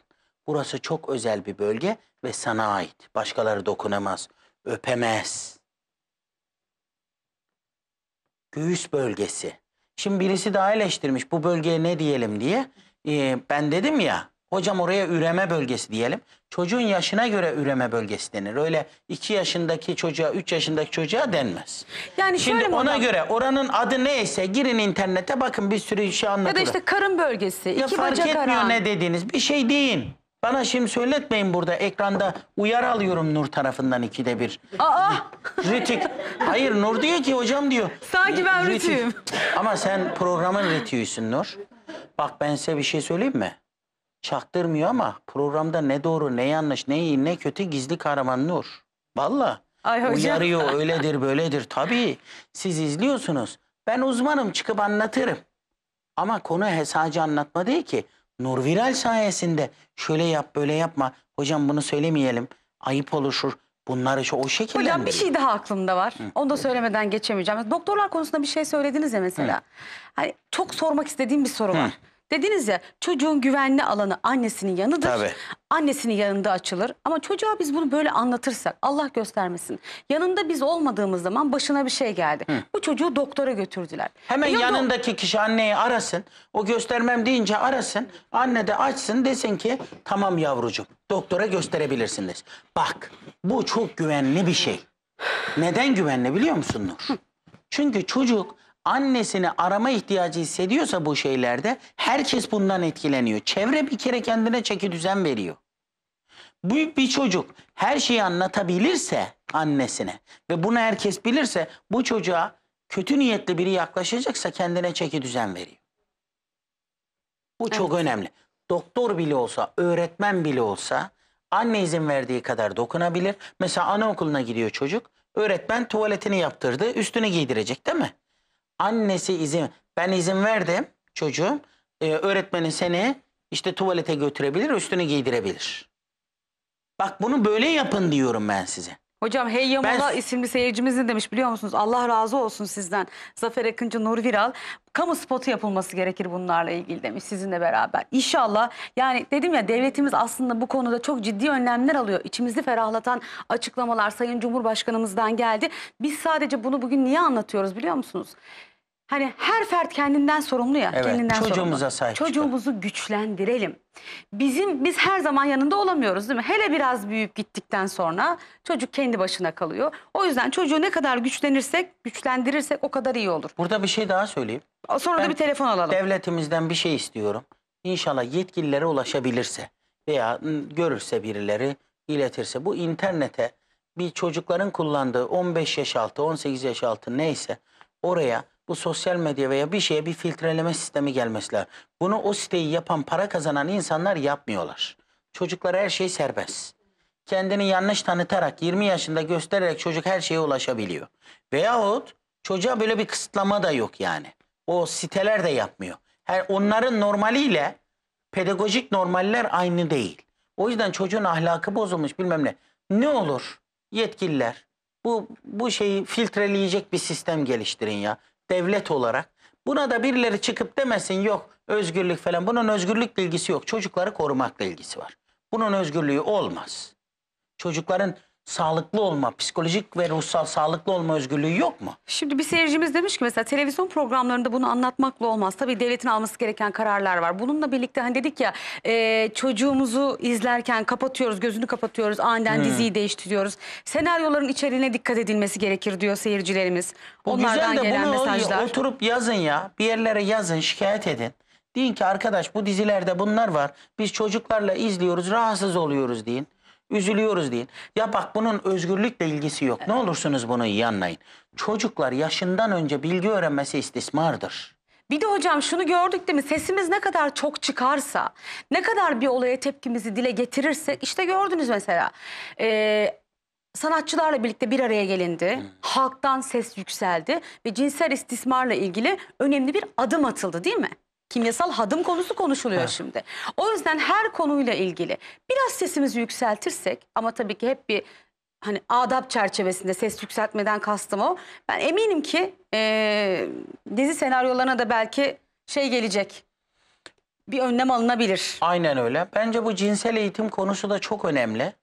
Burası çok özel bir bölge ve sana ait. Başkaları dokunamaz, öpemez. Göğüs bölgesi. Şimdi birisi daha eleştirmiş bu bölgeye ne diyelim diye. Ee, ben dedim ya Hocam oraya üreme bölgesi diyelim. Çocuğun yaşına göre üreme bölgesi denir. Öyle 2 yaşındaki çocuğa, 3 yaşındaki çocuğa denmez. Yani Şimdi şöyle ona hocam? göre oranın adı neyse girin internete bakın bir sürü şey anlatır. Ya da işte karın bölgesi, ya iki fark etmiyor arağı. ne dediğiniz bir şey deyin. Bana şimdi söyletmeyin burada ekranda uyar alıyorum Nur tarafından ikide bir. Aa! Ritik. Hayır Nur diyor ki hocam diyor. Sanki ben Rütük. Ama sen programın rütüyüsün Nur. Bak ben size bir şey söyleyeyim mi? çaktırmıyor ama programda ne doğru, ne yanlış, ne iyi, ne kötü gizli kahraman Nur. Valla. Uyarıyor [laughs] öyledir böyledir. Tabii siz izliyorsunuz. Ben uzmanım çıkıp anlatırım. Ama konu sadece anlatma değil ki. Nur Viral sayesinde şöyle yap böyle yapma. Hocam bunu söylemeyelim. Ayıp oluşur. Bunları şu o şekilde Hocam bir şey daha aklımda var. Hı. Onu da söylemeden geçemeyeceğim. Doktorlar konusunda bir şey söylediniz ya mesela. Hı. Hani çok sormak istediğim bir soru Hı. var. Dediniz ya çocuğun güvenli alanı annesinin yanıdır. Tabii. Annesinin yanında açılır. Ama çocuğa biz bunu böyle anlatırsak Allah göstermesin. Yanında biz olmadığımız zaman başına bir şey geldi. Hı. Bu çocuğu doktora götürdüler. Hemen e, ya yanındaki do- kişi anneyi arasın. O göstermem deyince arasın. Anne de açsın desin ki tamam yavrucuğum doktora gösterebilirsiniz. Bak bu çok güvenli bir şey. Neden güvenli biliyor musun Nur? Hı. Çünkü çocuk annesini arama ihtiyacı hissediyorsa bu şeylerde herkes bundan etkileniyor. Çevre bir kere kendine çeki düzen veriyor. Bu bir çocuk her şeyi anlatabilirse annesine ve bunu herkes bilirse bu çocuğa kötü niyetli biri yaklaşacaksa kendine çeki düzen veriyor. Bu çok evet. önemli. Doktor bile olsa, öğretmen bile olsa anne izin verdiği kadar dokunabilir. Mesela anaokuluna gidiyor çocuk. Öğretmen tuvaletini yaptırdı, üstünü giydirecek değil mi? Annesi izin ben izin verdim çocuğum. Ee, öğretmenin seni işte tuvalete götürebilir, üstünü giydirebilir. Bak bunu böyle yapın diyorum ben size. Hocam Hey Yamula Ben- isimli seyircimiz ne demiş biliyor musunuz? Allah razı olsun sizden. Zafer Akıncı, Nur Viral. Kamu spotu yapılması gerekir bunlarla ilgili demiş sizinle beraber. İnşallah yani dedim ya devletimiz aslında bu konuda çok ciddi önlemler alıyor. İçimizi ferahlatan açıklamalar Sayın Cumhurbaşkanımızdan geldi. Biz sadece bunu bugün niye anlatıyoruz biliyor musunuz? Hani her fert kendinden sorumlu ya. Evet, kendinden çocuğumuza sorumlu. sahip Çocuğumuzu çıkalım. güçlendirelim. Bizim biz her zaman yanında olamıyoruz değil mi? Hele biraz büyüyüp gittikten sonra çocuk kendi başına kalıyor. O yüzden çocuğu ne kadar güçlenirsek, güçlendirirsek o kadar iyi olur. Burada bir şey daha söyleyeyim. Sonra ben da bir telefon alalım. Devletimizden bir şey istiyorum. İnşallah yetkililere ulaşabilirse veya ıı, görürse birileri iletirse bu internete bir çocukların kullandığı 15 yaş altı, 18 yaş altı neyse oraya bu sosyal medya veya bir şeye bir filtreleme sistemi gelmesi Bunu o siteyi yapan para kazanan insanlar yapmıyorlar. Çocuklara her şey serbest. Kendini yanlış tanıtarak 20 yaşında göstererek çocuk her şeye ulaşabiliyor. Veyahut çocuğa böyle bir kısıtlama da yok yani. O siteler de yapmıyor. Her onların normaliyle pedagojik normaller aynı değil. O yüzden çocuğun ahlakı bozulmuş bilmem ne. Ne olur yetkililer bu bu şeyi filtreleyecek bir sistem geliştirin ya devlet olarak buna da birileri çıkıp demesin yok özgürlük falan. Bunun özgürlük ilgisi yok. Çocukları korumakla ilgisi var. Bunun özgürlüğü olmaz. Çocukların sağlıklı olma, psikolojik ve ruhsal sağlıklı olma özgürlüğü yok mu? Şimdi bir seyircimiz demiş ki mesela televizyon programlarında bunu anlatmakla olmaz. Tabii devletin alması gereken kararlar var. Bununla birlikte hani dedik ya e, çocuğumuzu izlerken kapatıyoruz, gözünü kapatıyoruz, aniden hmm. diziyi değiştiriyoruz. Senaryoların içeriğine dikkat edilmesi gerekir diyor seyircilerimiz. Bu Onlardan güzel de gelen bunu mesajlar. oturup yazın ya, bir yerlere yazın, şikayet edin. Deyin ki arkadaş bu dizilerde bunlar var. Biz çocuklarla izliyoruz, rahatsız oluyoruz deyin üzülüyoruz deyin. Ya bak bunun özgürlükle ilgisi yok. Ne olursunuz bunu iyi anlayın. Çocuklar yaşından önce bilgi öğrenmesi istismardır. Bir de hocam şunu gördük değil mi? Sesimiz ne kadar çok çıkarsa, ne kadar bir olaya tepkimizi dile getirirsek... ...işte gördünüz mesela, e, sanatçılarla birlikte bir araya gelindi. Hmm. Halktan ses yükseldi ve cinsel istismarla ilgili önemli bir adım atıldı değil mi? kimyasal hadım konusu konuşuluyor ha. şimdi. O yüzden her konuyla ilgili biraz sesimizi yükseltirsek ama tabii ki hep bir hani adab çerçevesinde ses yükseltmeden kastım o. Ben eminim ki e, dizi senaryolarına da belki şey gelecek bir önlem alınabilir. Aynen öyle. Bence bu cinsel eğitim konusu da çok önemli.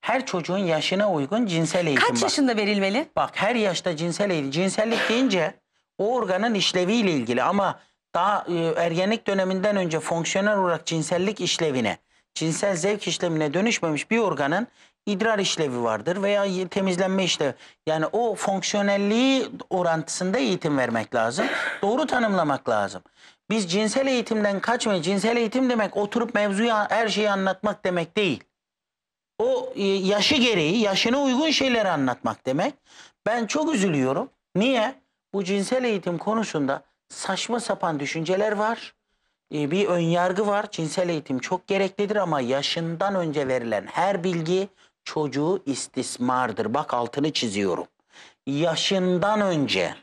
Her çocuğun yaşına uygun cinsel eğitim. Kaç bak. yaşında verilmeli? Bak her yaşta cinsel eğitim. Cinsellik deyince o organın işleviyle ilgili ama daha e, ergenlik döneminden önce fonksiyonel olarak cinsellik işlevine, cinsel zevk işlemine dönüşmemiş bir organın idrar işlevi vardır veya temizlenme işlevi. Yani o fonksiyonelliği orantısında eğitim vermek lazım. Doğru tanımlamak lazım. Biz cinsel eğitimden kaçmayın. Cinsel eğitim demek oturup mevzuya her şeyi anlatmak demek değil. O e, yaşı gereği, yaşına uygun şeyleri anlatmak demek. Ben çok üzülüyorum. Niye? Bu cinsel eğitim konusunda saçma sapan düşünceler var. E, bir ön yargı var. Cinsel eğitim çok gereklidir ama yaşından önce verilen her bilgi çocuğu istismardır. Bak altını çiziyorum. Yaşından önce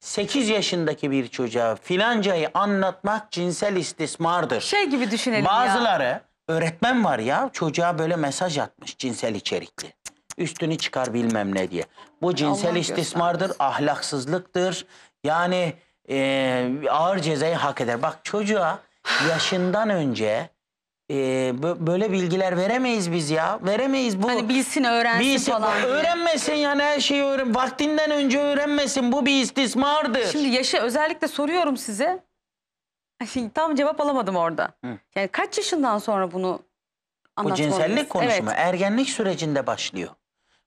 8 yaşındaki bir çocuğa filancayı anlatmak cinsel istismardır. Şey gibi düşünelim Bazıları ya. öğretmen var ya çocuğa böyle mesaj atmış cinsel içerikli. Üstünü çıkar bilmem ne diye. Bu cinsel Allah istismardır, ahlaksızlıktır. Yani e, ağır cezayı hak eder. Bak çocuğa yaşından önce e, böyle bilgiler veremeyiz biz ya. Veremeyiz bu. Hani bilsin öğrensin Bilsin, falan. diye. öğrenmesin yani her şeyi öğren. Vaktinden önce öğrenmesin. Bu bir istismardır. Şimdi yaşı özellikle soruyorum size. Tam cevap alamadım orada. Yani kaç yaşından sonra bunu bu cinsellik konuşma Evet. ergenlik sürecinde başlıyor.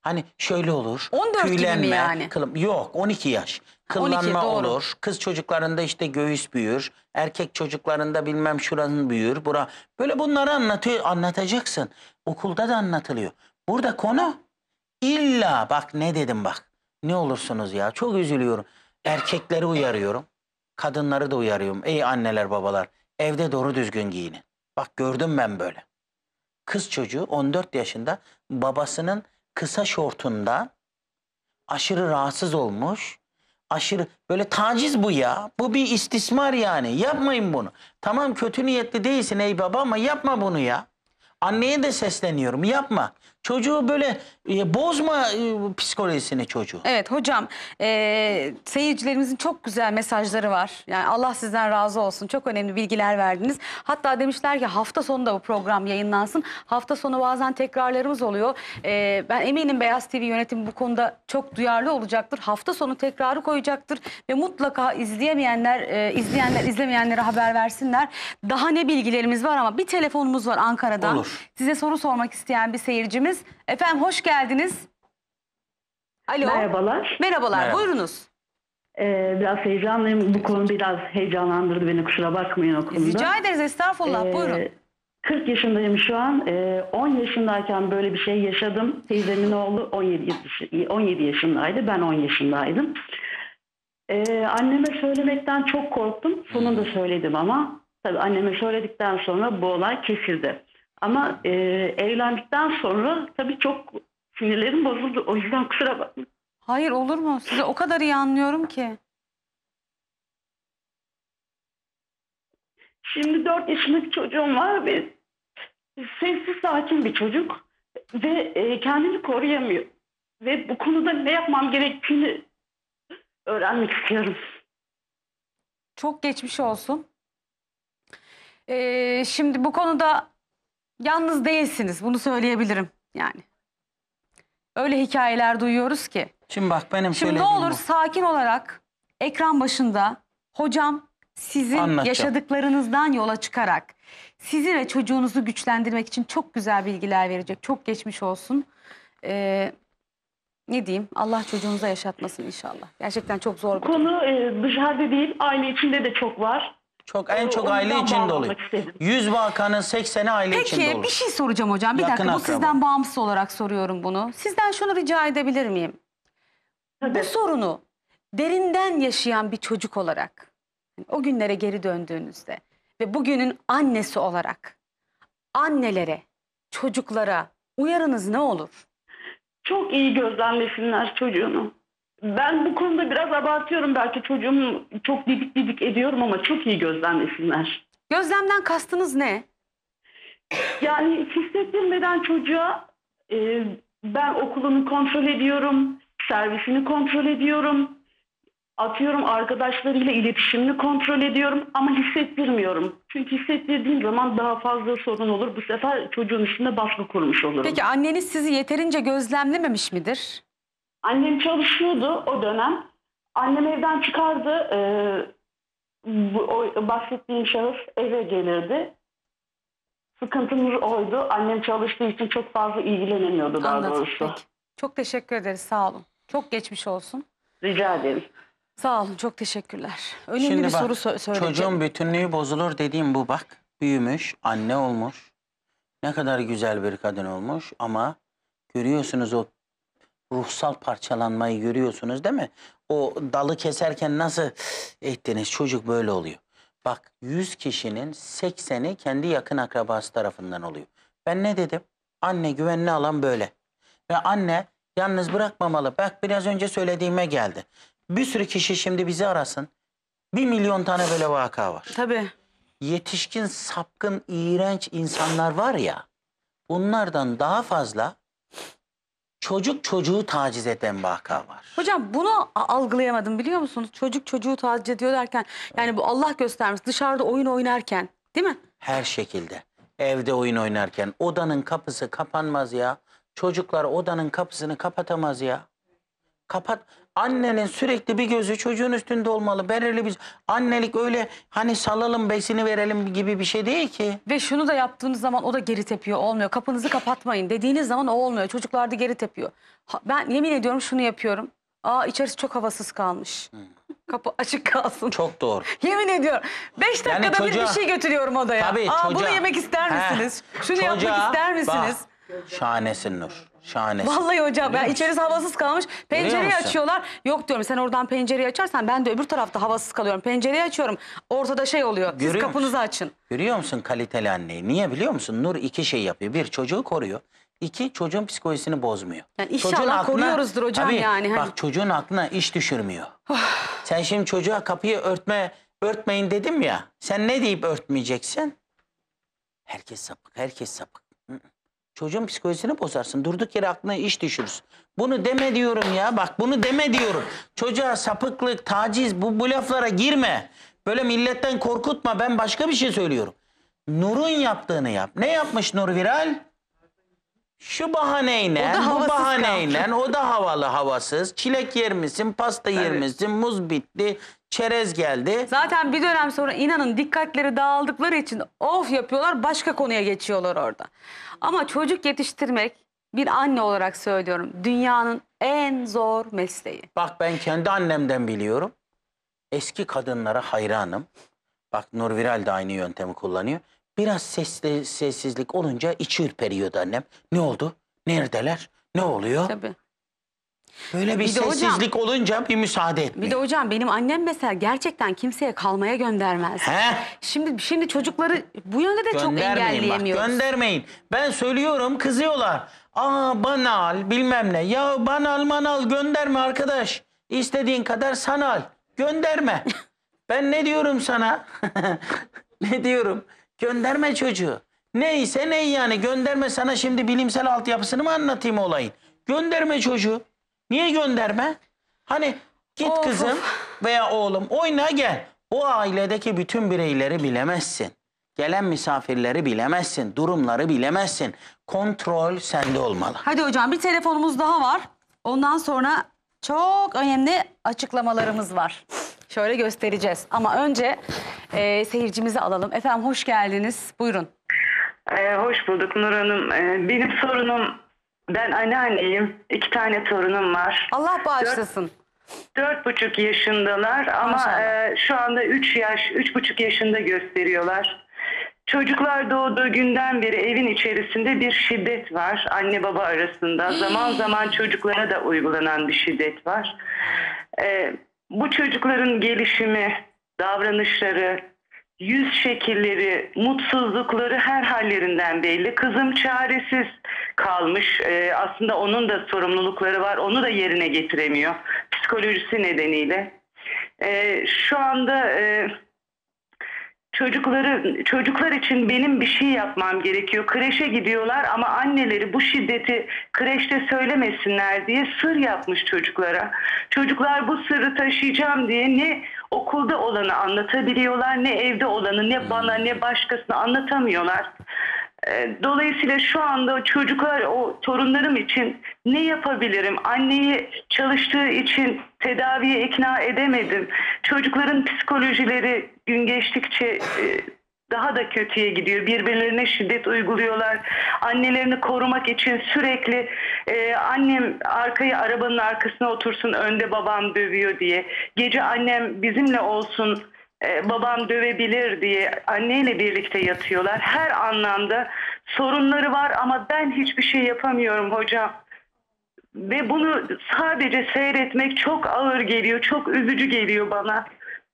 Hani şöyle olur. 14 gibi mi yani? kılım- Yok 12 yaş. Kıllanma doğru. olur. Kız çocuklarında işte göğüs büyür. Erkek çocuklarında bilmem şuranın büyür. Bura. Böyle bunları anlatıyor, anlatacaksın. Okulda da anlatılıyor. Burada konu illa bak ne dedim bak. Ne olursunuz ya çok üzülüyorum. Erkekleri uyarıyorum. Kadınları da uyarıyorum. Ey anneler babalar evde doğru düzgün giyinin. Bak gördüm ben böyle. Kız çocuğu 14 yaşında babasının kısa şortunda aşırı rahatsız olmuş aşırı böyle taciz bu ya. Bu bir istismar yani. Yapmayın bunu. Tamam kötü niyetli değilsin ey baba ama yapma bunu ya. Anneye de sesleniyorum. Yapma. Çocuğu böyle e, bozma e, psikolojisini çocuğu. Evet hocam e, seyircilerimizin çok güzel mesajları var. Yani Allah sizden razı olsun. Çok önemli bilgiler verdiniz. Hatta demişler ki hafta sonu da bu program yayınlansın. Hafta sonu bazen tekrarlarımız oluyor. E, ben eminim Beyaz TV yönetimi bu konuda çok duyarlı olacaktır. Hafta sonu tekrarı koyacaktır. Ve mutlaka izleyemeyenler, e, izleyenler izlemeyenlere haber versinler. Daha ne bilgilerimiz var ama bir telefonumuz var Ankara'dan. Olur. Size soru sormak isteyen bir seyircimiz verdiniz. Efendim hoş geldiniz. Alo. Merhabalar. Merhabalar. Merhaba. Buyurunuz. Ee, biraz heyecanlıyım. Bu konu biraz heyecanlandırdı beni. Kusura bakmayın o konuda. Rica ederiz. Estağfurullah. Ee, Buyurun. 40 yaşındayım şu an. Ee, 10 yaşındayken böyle bir şey yaşadım. Teyzemin oğlu 17, 17 yaşındaydı. Ben 10 yaşındaydım. Ee, anneme söylemekten çok korktum. Sonunda hmm. söyledim ama tabii anneme söyledikten sonra bu olay kesildi. Ama e, evlendikten sonra tabii çok sinirlerim bozuldu. O yüzden kusura bakmayın. Hayır olur mu? Sizi o kadar iyi anlıyorum ki. Şimdi dört yaşındaki çocuğum var ve sessiz sakin bir çocuk ve e, kendini koruyamıyor. Ve bu konuda ne yapmam gerektiğini öğrenmek istiyorum. Çok geçmiş olsun. Ee, şimdi bu konuda Yalnız değilsiniz bunu söyleyebilirim yani. Öyle hikayeler duyuyoruz ki. Şimdi bak benim Şimdi ne olur bu. sakin olarak ekran başında hocam sizin yaşadıklarınızdan yola çıkarak sizi ve çocuğunuzu güçlendirmek için çok güzel bilgiler verecek. Çok geçmiş olsun. Ee, ne diyeyim? Allah çocuğunuza yaşatmasın inşallah. Gerçekten çok zor Konu e, dışarıda değil, aile içinde de çok var. Çok en çok aile için dolu. Istedim. 100 vakanın 80'i aile Peki, için dolu. bir şey soracağım hocam. Bir Yakın dakika bu akraba. sizden bağımsız olarak soruyorum bunu. Sizden şunu rica edebilir miyim? Tabii. Bu sorunu derinden yaşayan bir çocuk olarak o günlere geri döndüğünüzde ve bugünün annesi olarak annelere, çocuklara uyarınız ne olur? Çok iyi gözlemlesinler çocuğunu. Ben bu konuda biraz abartıyorum belki çocuğum çok didik didik ediyorum ama çok iyi gözlemlesinler. Gözlemden kastınız ne? Yani hissettirmeden çocuğa e, ben okulunu kontrol ediyorum, servisini kontrol ediyorum, atıyorum arkadaşlarıyla iletişimini kontrol ediyorum ama hissettirmiyorum. Çünkü hissettirdiğim zaman daha fazla sorun olur. Bu sefer çocuğun üstünde baskı kurmuş olurum. Peki anneniz sizi yeterince gözlemlememiş midir? Annem çalışıyordu o dönem. Annem evden çıkardı. E, bu, o, bahsettiğim şahıs eve gelirdi. Sıkıntımız oydu. Annem çalıştığı için çok fazla ilgilenemiyordu daha Anladım. doğrusu. Peki. Çok teşekkür ederiz. Sağ olun. Çok geçmiş olsun. Rica ederim. Sağ olun. Çok teşekkürler. Önemli Şimdi bir bak, soru sö söyleyeceğim. Çocuğun bütünlüğü bozulur dediğim bu bak. Büyümüş, anne olmuş. Ne kadar güzel bir kadın olmuş ama görüyorsunuz o ruhsal parçalanmayı görüyorsunuz değil mi? O dalı keserken nasıl ettiniz eh, çocuk böyle oluyor. Bak 100 kişinin 80'i kendi yakın akrabası tarafından oluyor. Ben ne dedim? Anne güvenli alan böyle. Ve anne yalnız bırakmamalı. Bak biraz önce söylediğime geldi. Bir sürü kişi şimdi bizi arasın. Bir milyon tane böyle vaka var. Tabii. Yetişkin, sapkın, iğrenç insanlar var ya. Bunlardan daha fazla çocuk çocuğu taciz eden vaka var. Hocam bunu algılayamadım biliyor musunuz? Çocuk çocuğu taciz ediyor derken yani bu Allah göstermiş dışarıda oyun oynarken değil mi? Her şekilde. Evde oyun oynarken odanın kapısı kapanmaz ya. Çocuklar odanın kapısını kapatamaz ya. Kapat Annenin sürekli bir gözü çocuğun üstünde olmalı. Belirli bir annelik öyle hani salalım besini verelim gibi bir şey değil ki. Ve şunu da yaptığınız zaman o da geri tepiyor olmuyor. Kapınızı kapatmayın dediğiniz zaman o olmuyor. Çocuklar da geri tepiyor. ben yemin ediyorum şunu yapıyorum. Aa içerisi çok havasız kalmış. Hmm. Kapı açık kalsın. Çok doğru. [laughs] Yemin ediyorum. Beş dakikada yani çocuğa, bir bir şey götürüyorum odaya. Tabii, Aa, çocuğa, bunu yemek ister misiniz? He, Şunu çocuğa, yapmak ister misiniz? Şahanesin Nur. Şahanesin. Vallahi hocam ya içerisi havasız kalmış. Pencereyi açıyorlar. Yok diyorum sen oradan pencereyi açarsan ben de öbür tarafta havasız kalıyorum. Pencereyi açıyorum. Ortada şey oluyor. Görüyor siz musun? kapınızı açın. Görüyor musun kaliteli anneyi? Niye biliyor musun? Nur iki şey yapıyor. Bir çocuğu koruyor. İki çocuğun psikolojisini bozmuyor. Yani inşallah çocuğun aklına, koruyoruzdur hocam tabii, yani. Hani. Bak çocuğun aklına iş düşürmüyor. sen şimdi çocuğa kapıyı örtme, örtmeyin dedim ya. Sen ne deyip örtmeyeceksin? Herkes sapık, herkes sapık. Çocuğun psikolojisini bozarsın. Durduk yere aklına iş düşürürsün. Bunu deme diyorum ya. Bak bunu deme diyorum. Çocuğa sapıklık, taciz bu, bu laflara girme. Böyle milletten korkutma. Ben başka bir şey söylüyorum. Nur'un yaptığını yap. Ne yapmış Nur Viral? Şu bahaneyle, bu bahaneyle, kaldı. o da havalı havasız. Çilek yer misin, pasta evet. yer misin, muz bitti, çerez geldi. Zaten bir dönem sonra inanın dikkatleri dağıldıkları için of yapıyorlar, başka konuya geçiyorlar orada. Ama çocuk yetiştirmek bir anne olarak söylüyorum dünyanın en zor mesleği. Bak ben kendi annemden biliyorum. Eski kadınlara hayranım. Bak Nur Viral da aynı yöntemi kullanıyor. Biraz sesli, sessizlik olunca içi ürperiyordu annem. Ne oldu? Neredeler? Ne oluyor? Tabii. Böyle bir, bir de hocam- sessizlik olunca bir müsaade etmiyor. Bir de hocam benim annem mesela gerçekten kimseye kalmaya göndermez. He? Şimdi şimdi çocukları bu yönde de çok Göndermeyin bak engelleyemiyoruz. göndermeyin. Ben söylüyorum kızıyorlar. Aa al bilmem ne. Ya bana banal manal gönderme arkadaş. İstediğin kadar al Gönderme. [laughs] ben ne diyorum sana? [laughs] ne diyorum? Gönderme çocuğu. Neyse ne yani gönderme sana şimdi bilimsel altyapısını mı anlatayım olayın? Gönderme çocuğu. Niye gönderme? Hani git of. kızım veya oğlum oyna gel. O ailedeki bütün bireyleri bilemezsin. Gelen misafirleri bilemezsin, durumları bilemezsin. Kontrol sende olmalı. Hadi hocam bir telefonumuz daha var. Ondan sonra çok önemli açıklamalarımız var. Şöyle göstereceğiz ama önce e, seyircimizi alalım. Efendim hoş geldiniz. Buyurun. Ee, hoş bulduk Nur Hanım. Ee, benim sorunum ben anneanneyim. İki tane torunum var. Allah bağışlasın. Dört, buçuk yaşındalar ama e, şu anda üç yaş, üç buçuk yaşında gösteriyorlar. Çocuklar doğduğu günden beri evin içerisinde bir şiddet var anne baba arasında. Zaman zaman çocuklara da uygulanan bir şiddet var. Ee, bu çocukların gelişimi, davranışları, yüz şekilleri, mutsuzlukları her hallerinden belli. Kızım çaresiz kalmış. Ee, aslında onun da sorumlulukları var. Onu da yerine getiremiyor psikolojisi nedeniyle. Ee, şu anda e, çocukları çocuklar için benim bir şey yapmam gerekiyor. Kreşe gidiyorlar ama anneleri bu şiddeti kreşte söylemesinler diye sır yapmış çocuklara. Çocuklar bu sırrı taşıyacağım diye ne okulda olanı anlatabiliyorlar ne evde olanı ne hmm. bana ne başkasını anlatamıyorlar. Ee, dolayısıyla şu anda çocuklar, o torunlarım için ne yapabilirim? Anneyi çalıştığı için tedaviye ikna edemedim. Çocukların psikolojileri gün geçtikçe e, daha da kötüye gidiyor. Birbirlerine şiddet uyguluyorlar. Annelerini korumak için sürekli e, annem arkaya arabanın arkasına otursun önde babam dövüyor diye. Gece annem bizimle olsun e, babam dövebilir diye anneyle birlikte yatıyorlar. Her anlamda sorunları var ama ben hiçbir şey yapamıyorum hocam. Ve bunu sadece seyretmek çok ağır geliyor, çok üzücü geliyor bana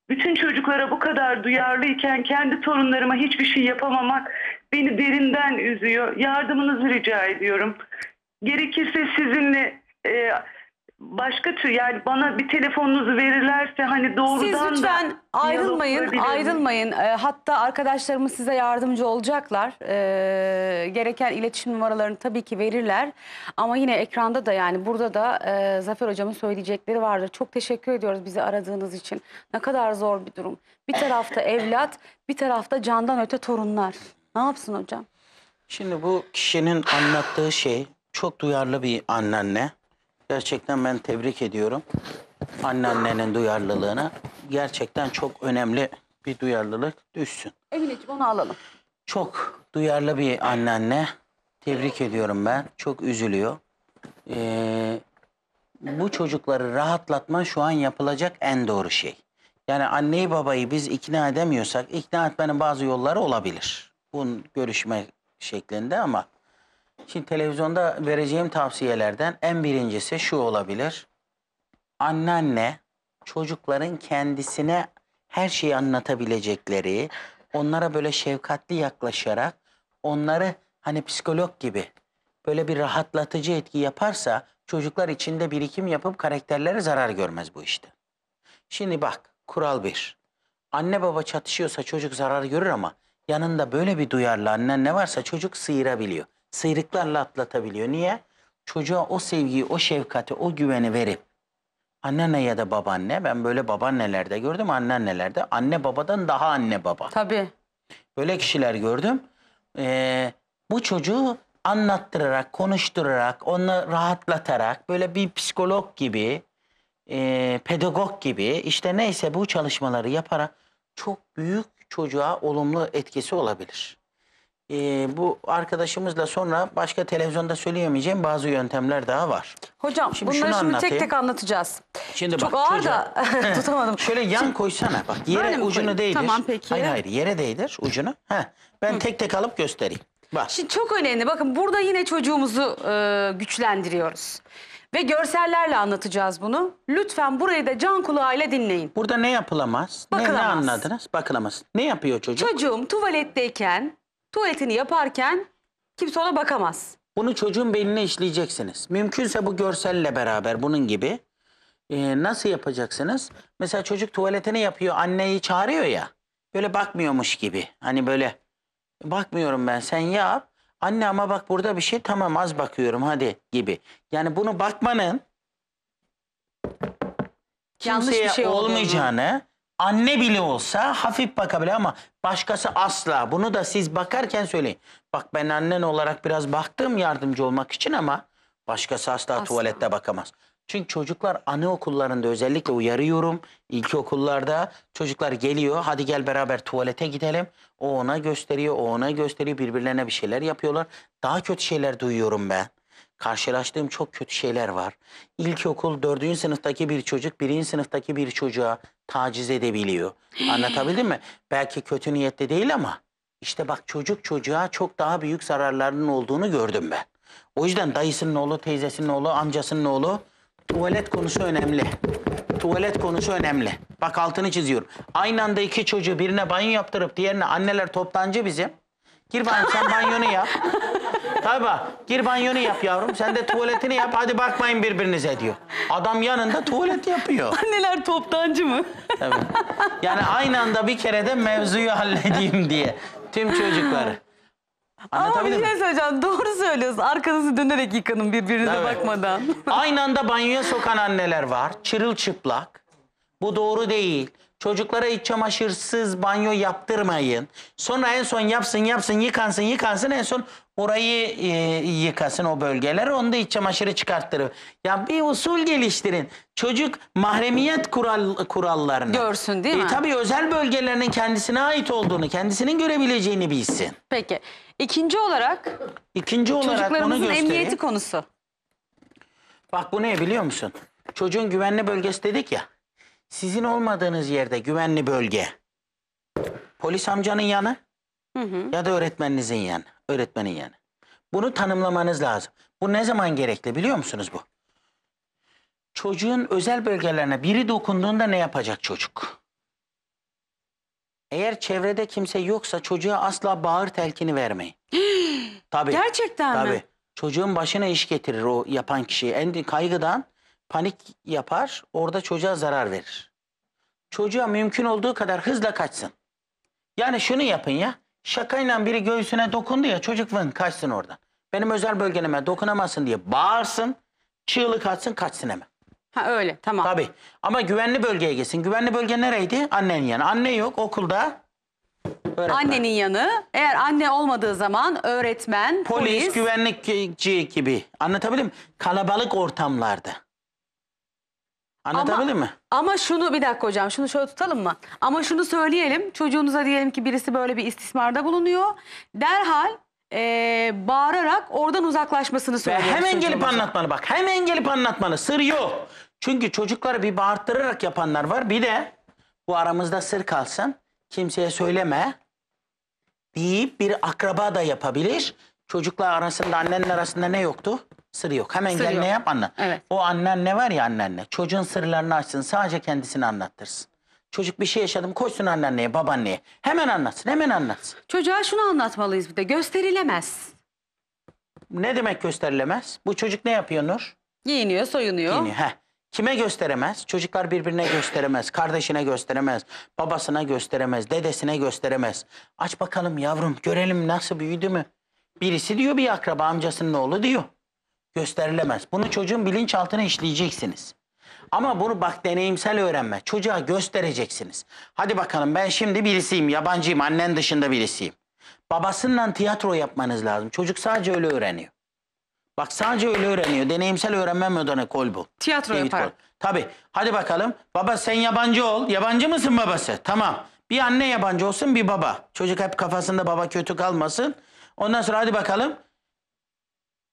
bütün çocuklara bu kadar duyarlıyken kendi torunlarıma hiçbir şey yapamamak beni derinden üzüyor. Yardımınızı rica ediyorum. Gerekirse sizinle e, başka tür yani bana bir telefonunuzu verirlerse hani doğrudan Siz lütfen da ayrılmayın, ayrılmayın. E, hatta arkadaşlarımız size yardımcı olacaklar. E, gereken iletişim numaralarını tabii ki verirler. Ama yine ekranda da yani burada da e, Zafer Hocam'ın söyleyecekleri vardır. Çok teşekkür ediyoruz bizi aradığınız için. Ne kadar zor bir durum. Bir tarafta [laughs] evlat, bir tarafta candan öte torunlar. Ne yapsın hocam? Şimdi bu kişinin anlattığı şey çok duyarlı bir anneanne. Gerçekten ben tebrik ediyorum anneannenin duyarlılığına. Gerçekten çok önemli bir duyarlılık düşsün. Emineciğim onu alalım. Çok duyarlı bir anneanne. Tebrik ediyorum ben. Çok üzülüyor. Ee, bu çocukları rahatlatma şu an yapılacak en doğru şey. Yani anneyi babayı biz ikna edemiyorsak ikna etmenin bazı yolları olabilir. Bunun görüşme şeklinde ama Şimdi televizyonda vereceğim tavsiyelerden en birincisi şu olabilir. Anneanne çocukların kendisine her şeyi anlatabilecekleri, onlara böyle şefkatli yaklaşarak onları hani psikolog gibi böyle bir rahatlatıcı etki yaparsa çocuklar içinde birikim yapıp karakterlere zarar görmez bu işte. Şimdi bak kural bir. Anne baba çatışıyorsa çocuk zarar görür ama yanında böyle bir duyarlı anne ne varsa çocuk sıyırabiliyor sıyrıklarla atlatabiliyor. Niye? Çocuğa o sevgiyi, o şefkati, o güveni verip anneanne ya da babaanne ben böyle babaannelerde gördüm anneannelerde anne babadan daha anne baba. Tabii. Böyle kişiler gördüm. Ee, bu çocuğu anlattırarak, konuşturarak, onu rahatlatarak böyle bir psikolog gibi, e, pedagog gibi işte neyse bu çalışmaları yaparak çok büyük çocuğa olumlu etkisi olabilir e, bu arkadaşımızla sonra başka televizyonda söyleyemeyeceğim bazı yöntemler daha var. Hocam Şimdi bunları şunu şimdi tek tek anlatacağız. Şimdi Çok bak, ağır çocuğa- da [laughs] tutamadım. Şöyle yan koysana bak. Yere ucunu koyayım? değdir. Tamam, peki. Hayır hayır yere değdir ucunu. Heh, ben tek tek alıp göstereyim. Bak. Şimdi çok önemli. Bakın burada yine çocuğumuzu e, güçlendiriyoruz. Ve görsellerle anlatacağız bunu. Lütfen burayı da can kulağıyla dinleyin. Burada ne yapılamaz? Ne, ne anladınız? Bakılamaz. Ne yapıyor çocuk? Çocuğum tuvaletteyken tuvaletini yaparken kimse ona bakamaz. Bunu çocuğun beynine işleyeceksiniz. Mümkünse bu görselle beraber bunun gibi. Ee, nasıl yapacaksınız? Mesela çocuk tuvaletini yapıyor, anneyi çağırıyor ya. Böyle bakmıyormuş gibi. Hani böyle bakmıyorum ben sen yap. Anne ama bak burada bir şey tamam az bakıyorum hadi gibi. Yani bunu bakmanın Yanlış bir şey olmayacağını, Anne bile olsa hafif bakabilir ama başkası asla. Bunu da siz bakarken söyleyin. Bak ben annen olarak biraz baktım yardımcı olmak için ama başkası asla, asla. tuvalette bakamaz. Çünkü çocuklar anaokullarında özellikle uyarıyorum. İlkokullarda çocuklar geliyor. Hadi gel beraber tuvalete gidelim. O ona gösteriyor, o ona gösteriyor. Birbirlerine bir şeyler yapıyorlar. Daha kötü şeyler duyuyorum ben karşılaştığım çok kötü şeyler var. İlkokul dördüncü sınıftaki bir çocuk birinci sınıftaki bir çocuğa taciz edebiliyor. [gasps] Anlatabildim mi? Belki kötü niyetli değil ama işte bak çocuk çocuğa çok daha büyük zararlarının olduğunu gördüm ben. O yüzden dayısının oğlu, teyzesinin oğlu, amcasının oğlu tuvalet konusu önemli. Tuvalet konusu önemli. Bak altını çiziyorum. Aynı anda iki çocuğu birine banyo yaptırıp diğerine anneler toptancı bizim. Gir banyo, sen banyonu yap. Tabii bak, gir banyonu yap yavrum. Sen de tuvaletini yap, hadi bakmayın birbirinize diyor. Adam yanında tuvalet yapıyor. [laughs] Anneler toptancı mı? Tabii. Yani aynı anda bir kere de mevzuyu halledeyim diye. Tüm çocukları. Ama bir Anlatabildim şey söyleyeceğim. Doğru söylüyorsun. Arkanızı dönerek yıkanın birbirine Evet. bakmadan. Aynı anda banyoya sokan anneler var. Çırılçıplak. Bu doğru değil. Çocuklara iç çamaşırsız banyo yaptırmayın. Sonra en son yapsın yapsın yıkansın yıkansın en son orayı e, yıkasın o bölgeleri. Onu da iç çamaşırı çıkarttırın. Ya bir usul geliştirin. Çocuk mahremiyet kural, kurallarını. Görsün değil e, mi? E, tabii özel bölgelerinin kendisine ait olduğunu, kendisinin görebileceğini bilsin. Peki. İkinci olarak? İkinci olarak bunu göstereyim. emniyeti konusu. Bak bu ne biliyor musun? Çocuğun güvenli bölgesi dedik ya. Sizin olmadığınız yerde güvenli bölge. Polis amcanın yanı Hı hı. ya da öğretmeninizin yanı. Öğretmenin yanı. Bunu tanımlamanız lazım. Bu ne zaman gerekli biliyor musunuz bu? Çocuğun özel bölgelerine biri dokunduğunda ne yapacak çocuk? Eğer çevrede kimse yoksa çocuğa asla bağır telkini vermeyin. [gasps] Tabii. Gerçekten mi? Tabii. Çocuğun başına iş getirir o yapan kişi. En kaygıdan panik yapar, orada çocuğa zarar verir. Çocuğa mümkün olduğu kadar hızla kaçsın. Yani şunu yapın ya. Şakayla biri göğsüne dokundu ya çocuk vın kaçsın oradan. Benim özel bölgeneme dokunamazsın diye bağırsın, çığlık atsın kaçsın hemen. Ha öyle tamam. Tabii ama güvenli bölgeye gitsin. Güvenli bölge nereydi? Annenin yanı. Anne yok okulda. Öğretmen. Annenin yanı eğer anne olmadığı zaman öğretmen, polis, polis güvenlikçi gibi anlatabildim Kalabalık ortamlarda. Anlatabilir mi? Ama şunu bir dakika hocam şunu şöyle tutalım mı? Ama şunu söyleyelim çocuğunuza diyelim ki birisi böyle bir istismarda bulunuyor. Derhal e, bağırarak oradan uzaklaşmasını söylüyoruz. Ve hemen gelip anlatmalı bak hemen gelip anlatmalı sır yok. Çünkü çocukları bir bağırttırarak yapanlar var bir de bu aramızda sır kalsın kimseye söyleme deyip bir akraba da yapabilir. Çocuklar arasında annenin arasında ne yoktu? Sırrı yok. Hemen gel ne yap anlat. Evet. O anneanne var ya anneanne. Çocuğun sırlarını açsın sadece kendisini anlattırsın. Çocuk bir şey yaşadım koşsun anneanneye babaanneye. Hemen anlatsın hemen anlatsın. Çocuğa şunu anlatmalıyız bir de gösterilemez. Ne demek gösterilemez? Bu çocuk ne yapıyor Nur? Giyiniyor, soyunuyor. Giyiniyor. Heh. Kime gösteremez? Çocuklar birbirine gösteremez, kardeşine gösteremez, babasına gösteremez, dedesine gösteremez. Aç bakalım yavrum, görelim nasıl büyüdü mü? Birisi diyor bir akraba amcasının oğlu diyor gösterilemez. Bunu çocuğun bilinçaltına işleyeceksiniz. Ama bunu bak deneyimsel öğrenme. Çocuğa göstereceksiniz. Hadi bakalım ben şimdi birisiyim, yabancıyım, annen dışında birisiyim. Babasından tiyatro yapmanız lazım. Çocuk sadece öyle öğreniyor. Bak sadece öyle öğreniyor. Deneyimsel öğrenme modunu kol bu. Tiyatro David yapar. Kol. Tabii. Hadi bakalım. Baba sen yabancı ol. Yabancı mısın babası? Tamam. Bir anne yabancı olsun bir baba. Çocuk hep kafasında baba kötü kalmasın. Ondan sonra hadi bakalım.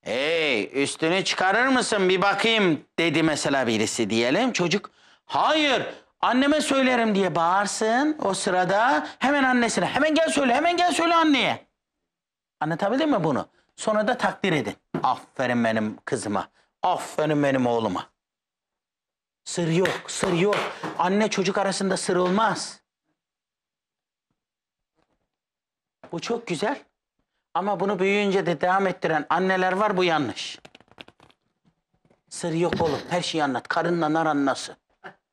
Hey üstünü çıkarır mısın bir bakayım dedi mesela birisi diyelim. Çocuk hayır anneme söylerim diye bağırsın o sırada hemen annesine hemen gel söyle hemen gel söyle anneye. Anlatabildim mi bunu? Sonra da takdir edin. Aferin benim kızıma. Aferin benim oğluma. Sır yok, sır yok. Anne çocuk arasında sır olmaz. Bu çok güzel. Ama bunu büyüyünce de devam ettiren anneler var bu yanlış. Sır yok oğlum her şeyi anlat. Karınla naran nasıl?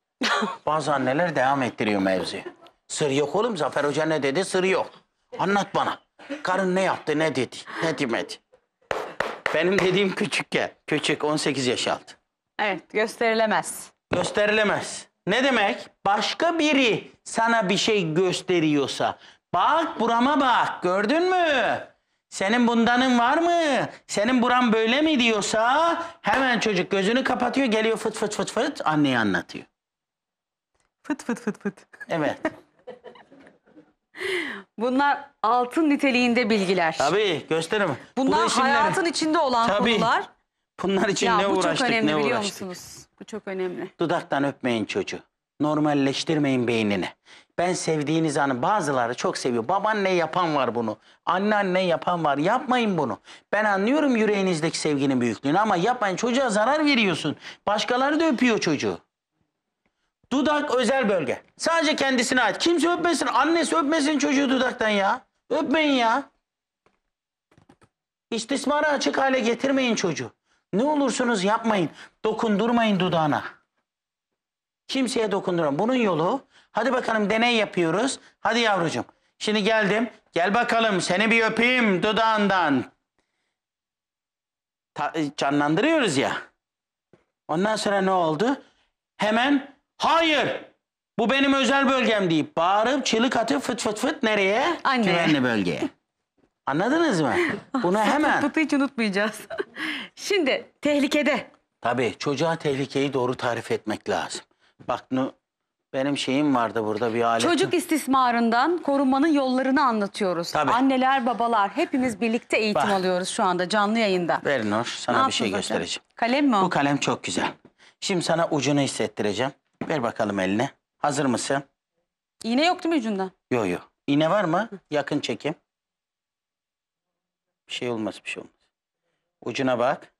[laughs] Bazı anneler devam ettiriyor mevzuyu. Sır yok oğlum Zafer Hoca ne dedi sır yok. Anlat bana. Karın ne yaptı ne dedi ne demedi. Benim dediğim küçük ya, Küçük 18 yaş altı. Evet gösterilemez. Gösterilemez. Ne demek? Başka biri sana bir şey gösteriyorsa. Bak burama bak gördün mü? Senin bundanın var mı? Senin buran böyle mi diyorsa hemen çocuk gözünü kapatıyor geliyor fıt fıt fıt fıt anneye anlatıyor. Fıt fıt fıt fıt. Evet. [laughs] Bunlar altın niteliğinde bilgiler. Tabii gösterim. Bunlar Bu hayatın içinde olan Tabii. konular. Bunlar için ya, ne bu uğraştık çok önemli, ne biliyor uğraştık. Musunuz? Bu çok önemli. Dudaktan öpmeyin çocuğu. Normalleştirmeyin beynini. Ben sevdiğiniz anı bazıları çok seviyor. Baban ne yapan var bunu. Anneanne yapan var. Yapmayın bunu. Ben anlıyorum yüreğinizdeki sevginin büyüklüğünü ama yapmayın. Çocuğa zarar veriyorsun. Başkaları da öpüyor çocuğu. Dudak özel bölge. Sadece kendisine ait. Kimse öpmesin. Annesi öpmesin çocuğu dudaktan ya. Öpmeyin ya. İstismara açık hale getirmeyin çocuğu. Ne olursunuz yapmayın. Dokundurmayın dudağına. Kimseye dokundurmayın. Bunun yolu Hadi bakalım deney yapıyoruz. Hadi yavrucuğum. Şimdi geldim. Gel bakalım seni bir öpeyim dudağından. Ta e, canlandırıyoruz ya. Ondan sonra ne oldu? Hemen hayır bu benim özel bölgem deyip bağırıp çığlık atıp fıt fıt fıt nereye? Anne. Güvenli bölgeye. Anladınız mı? Bunu [laughs] hemen... Fıtı hiç unutmayacağız. [laughs] Şimdi tehlikede. Tabii çocuğa tehlikeyi doğru tarif etmek lazım. Bak benim şeyim vardı burada bir alet. Çocuk istismarından korunmanın yollarını anlatıyoruz. Tabii. Anneler, babalar hepimiz birlikte eğitim Bak. alıyoruz şu anda canlı yayında. Ver Nur sana ne bir şey göstereceğim. Kalem mi o? Bu kalem çok güzel. Şimdi sana ucunu hissettireceğim. Ver bakalım eline. Hazır mısın? İğne yok değil mi ucunda? Yok yok. İğne var mı? Yakın çekim. Bir şey olmaz bir şey olmaz. Ucuna bak.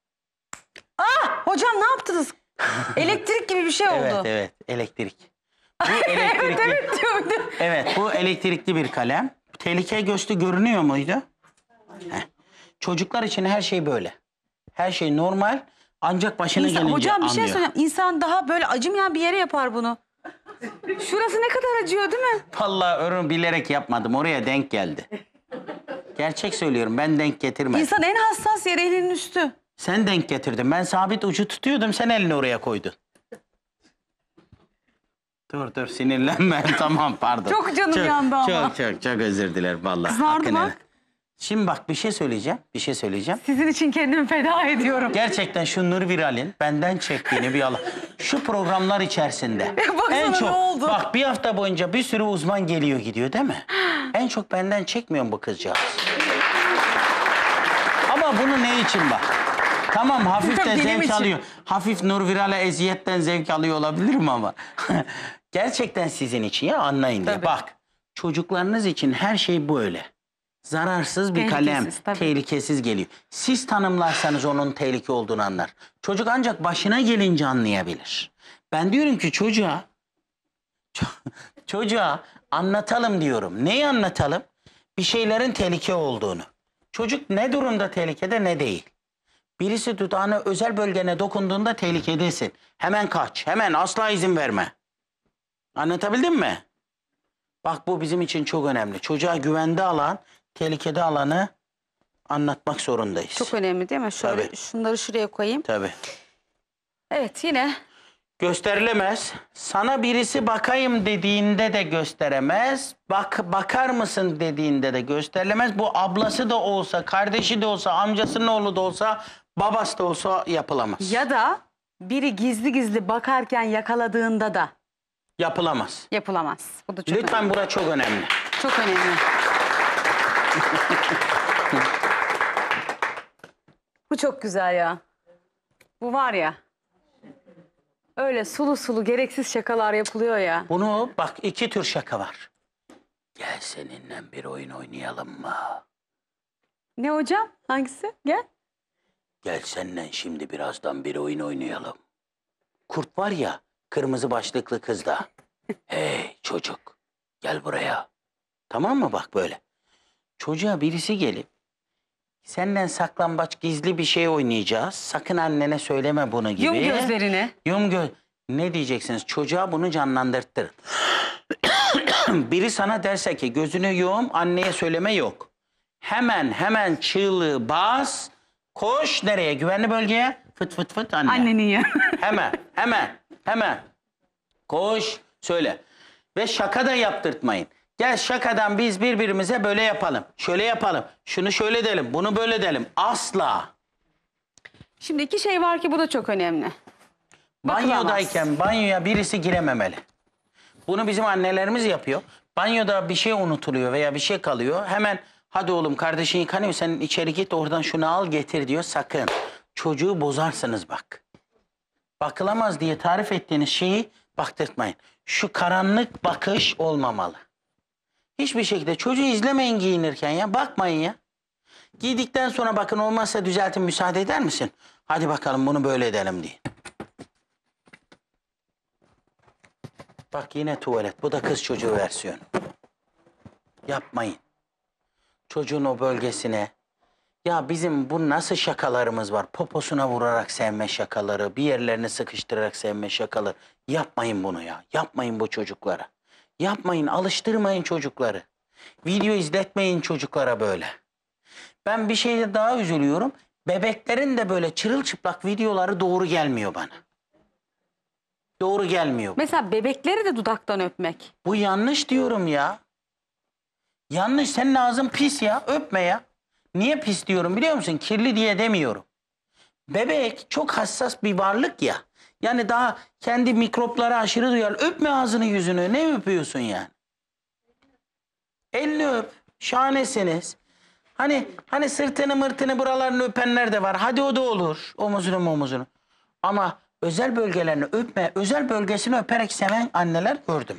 Ah hocam ne yaptınız? [laughs] elektrik gibi bir şey oldu. Evet evet elektrik. Bu [laughs] elektrikli. evet, evet, evet, bu elektrikli bir kalem. Tehlike göstü görünüyor muydu? Heh. Çocuklar için her şey böyle. Her şey normal. Ancak başına İnsan, gelince Hocam bir şey anlıyor. şey söyleyeceğim. İnsan daha böyle acımayan bir yere yapar bunu. Şurası ne kadar acıyor değil mi? Vallahi örüm bilerek yapmadım. Oraya denk geldi. Gerçek söylüyorum ben denk getirmedim. İnsan en hassas yer elinin üstü. Sen denk getirdin. Ben sabit ucu tutuyordum sen elini oraya koydun. Dur dur sinirlenme. [laughs] tamam pardon. Çok canım çok, yandı ama. Çok çok çok özür dilerim valla Kızardı bak. Şimdi bak bir şey söyleyeceğim. Bir şey söyleyeceğim. Sizin için kendimi feda ediyorum. Gerçekten şu Nur Viral'in benden çektiğini bir Allah. Şu programlar içerisinde [laughs] Baksana en ne çok oldu? bak bir hafta boyunca bir sürü uzman geliyor gidiyor değil mi? en çok benden çekmiyor mu bu kızcağız? Ama bunu ne için bak? Tamam hafif de zevk için. alıyor. Hafif Nur Viral'e eziyetten zevk alıyor olabilirim ama. [laughs] Gerçekten sizin için ya anlayın diye. Bak çocuklarınız için her şey böyle. Zararsız bir kalem, Tehlikesiz, tabii. tehlikesiz geliyor. Siz tanımlarsanız onun tehlike olduğunu anlar. Çocuk ancak başına gelince anlayabilir. Ben diyorum ki çocuğa çocuğa anlatalım diyorum. Neyi anlatalım? Bir şeylerin tehlike olduğunu. Çocuk ne durumda tehlikede ne değil. Birisi dudağına özel bölgene dokunduğunda tehlikedesin. Hemen kaç, hemen asla izin verme. Anlatabildim mi? Bak bu bizim için çok önemli. Çocuğa güvende alan, tehlikede alanı anlatmak zorundayız. Çok önemli değil mi? Şöyle Tabii. şunları şuraya koyayım. Tabii. Evet yine. Gösterilemez. Sana birisi bakayım dediğinde de gösteremez. Bak bakar mısın dediğinde de gösterilemez. Bu ablası da olsa, kardeşi de olsa, amcasının oğlu da olsa, babası da olsa yapılamaz. Ya da biri gizli gizli bakarken yakaladığında da yapılamaz. Yapılamaz. Bu da çok Lütfen önemli. bura çok önemli. Çok önemli. Bu çok güzel ya. Bu var ya. Öyle sulu sulu gereksiz şakalar yapılıyor ya. Bunu bak iki tür şaka var. Gel seninle bir oyun oynayalım mı? Ne hocam? Hangisi? Gel. Gel seninle şimdi birazdan bir oyun oynayalım. Kurt var ya Kırmızı başlıklı kız da. [laughs] hey çocuk gel buraya. Tamam mı bak böyle. Çocuğa birisi gelip senden saklambaç gizli bir şey oynayacağız. Sakın annene söyleme bunu gibi. Yum gözlerine. Yum göz... Ne diyeceksiniz? Çocuğa bunu canlandırttırın. [clears throat] Biri sana derse ki gözünü yum, anneye söyleme yok. Hemen hemen çığlığı bas, koş nereye? Güvenli bölgeye. Fıt fıt fıt anne. Annenin ya. hemen hemen. Hemen. Koş söyle. Ve şaka da yaptırtmayın. Gel şakadan biz birbirimize böyle yapalım. Şöyle yapalım. Şunu şöyle edelim. Bunu böyle edelim. Asla. Şimdi iki şey var ki bu da çok önemli. Bakılamaz. Banyodayken banyoya birisi girememeli. Bunu bizim annelerimiz yapıyor. Banyoda bir şey unutuluyor veya bir şey kalıyor. Hemen hadi oğlum kardeşin yıkanıyor sen içeri git oradan şunu al getir diyor. Sakın çocuğu bozarsınız bak bakılamaz diye tarif ettiğiniz şeyi baktırtmayın. Şu karanlık bakış olmamalı. Hiçbir şekilde çocuğu izlemeyin giyinirken ya. Bakmayın ya. Giydikten sonra bakın olmazsa düzeltin müsaade eder misin? Hadi bakalım bunu böyle edelim diye. Bak yine tuvalet. Bu da kız çocuğu versiyonu. Yapmayın. Çocuğun o bölgesine ya bizim bu nasıl şakalarımız var? Poposuna vurarak sevme şakaları, bir yerlerini sıkıştırarak sevme şakaları. Yapmayın bunu ya. Yapmayın bu çocuklara. Yapmayın, alıştırmayın çocukları. Video izletmeyin çocuklara böyle. Ben bir şeyde daha üzülüyorum. Bebeklerin de böyle çırılçıplak videoları doğru gelmiyor bana. Doğru gelmiyor. Mesela bebekleri de dudaktan öpmek. Bu yanlış diyorum ya. Yanlış. Senin ağzın pis ya. Öpme ya. Niye pis diyorum biliyor musun? Kirli diye demiyorum. Bebek çok hassas bir varlık ya. Yani daha kendi mikropları aşırı duyar. Öpme ağzını yüzünü. Ne öpüyorsun yani? Elini öp. Şahanesiniz. Hani hani sırtını mırtını buralarını öpenler de var. Hadi o da olur. Omuzunu omuzunu. Ama özel bölgelerini öpme. Özel bölgesini öperek seven anneler gördüm.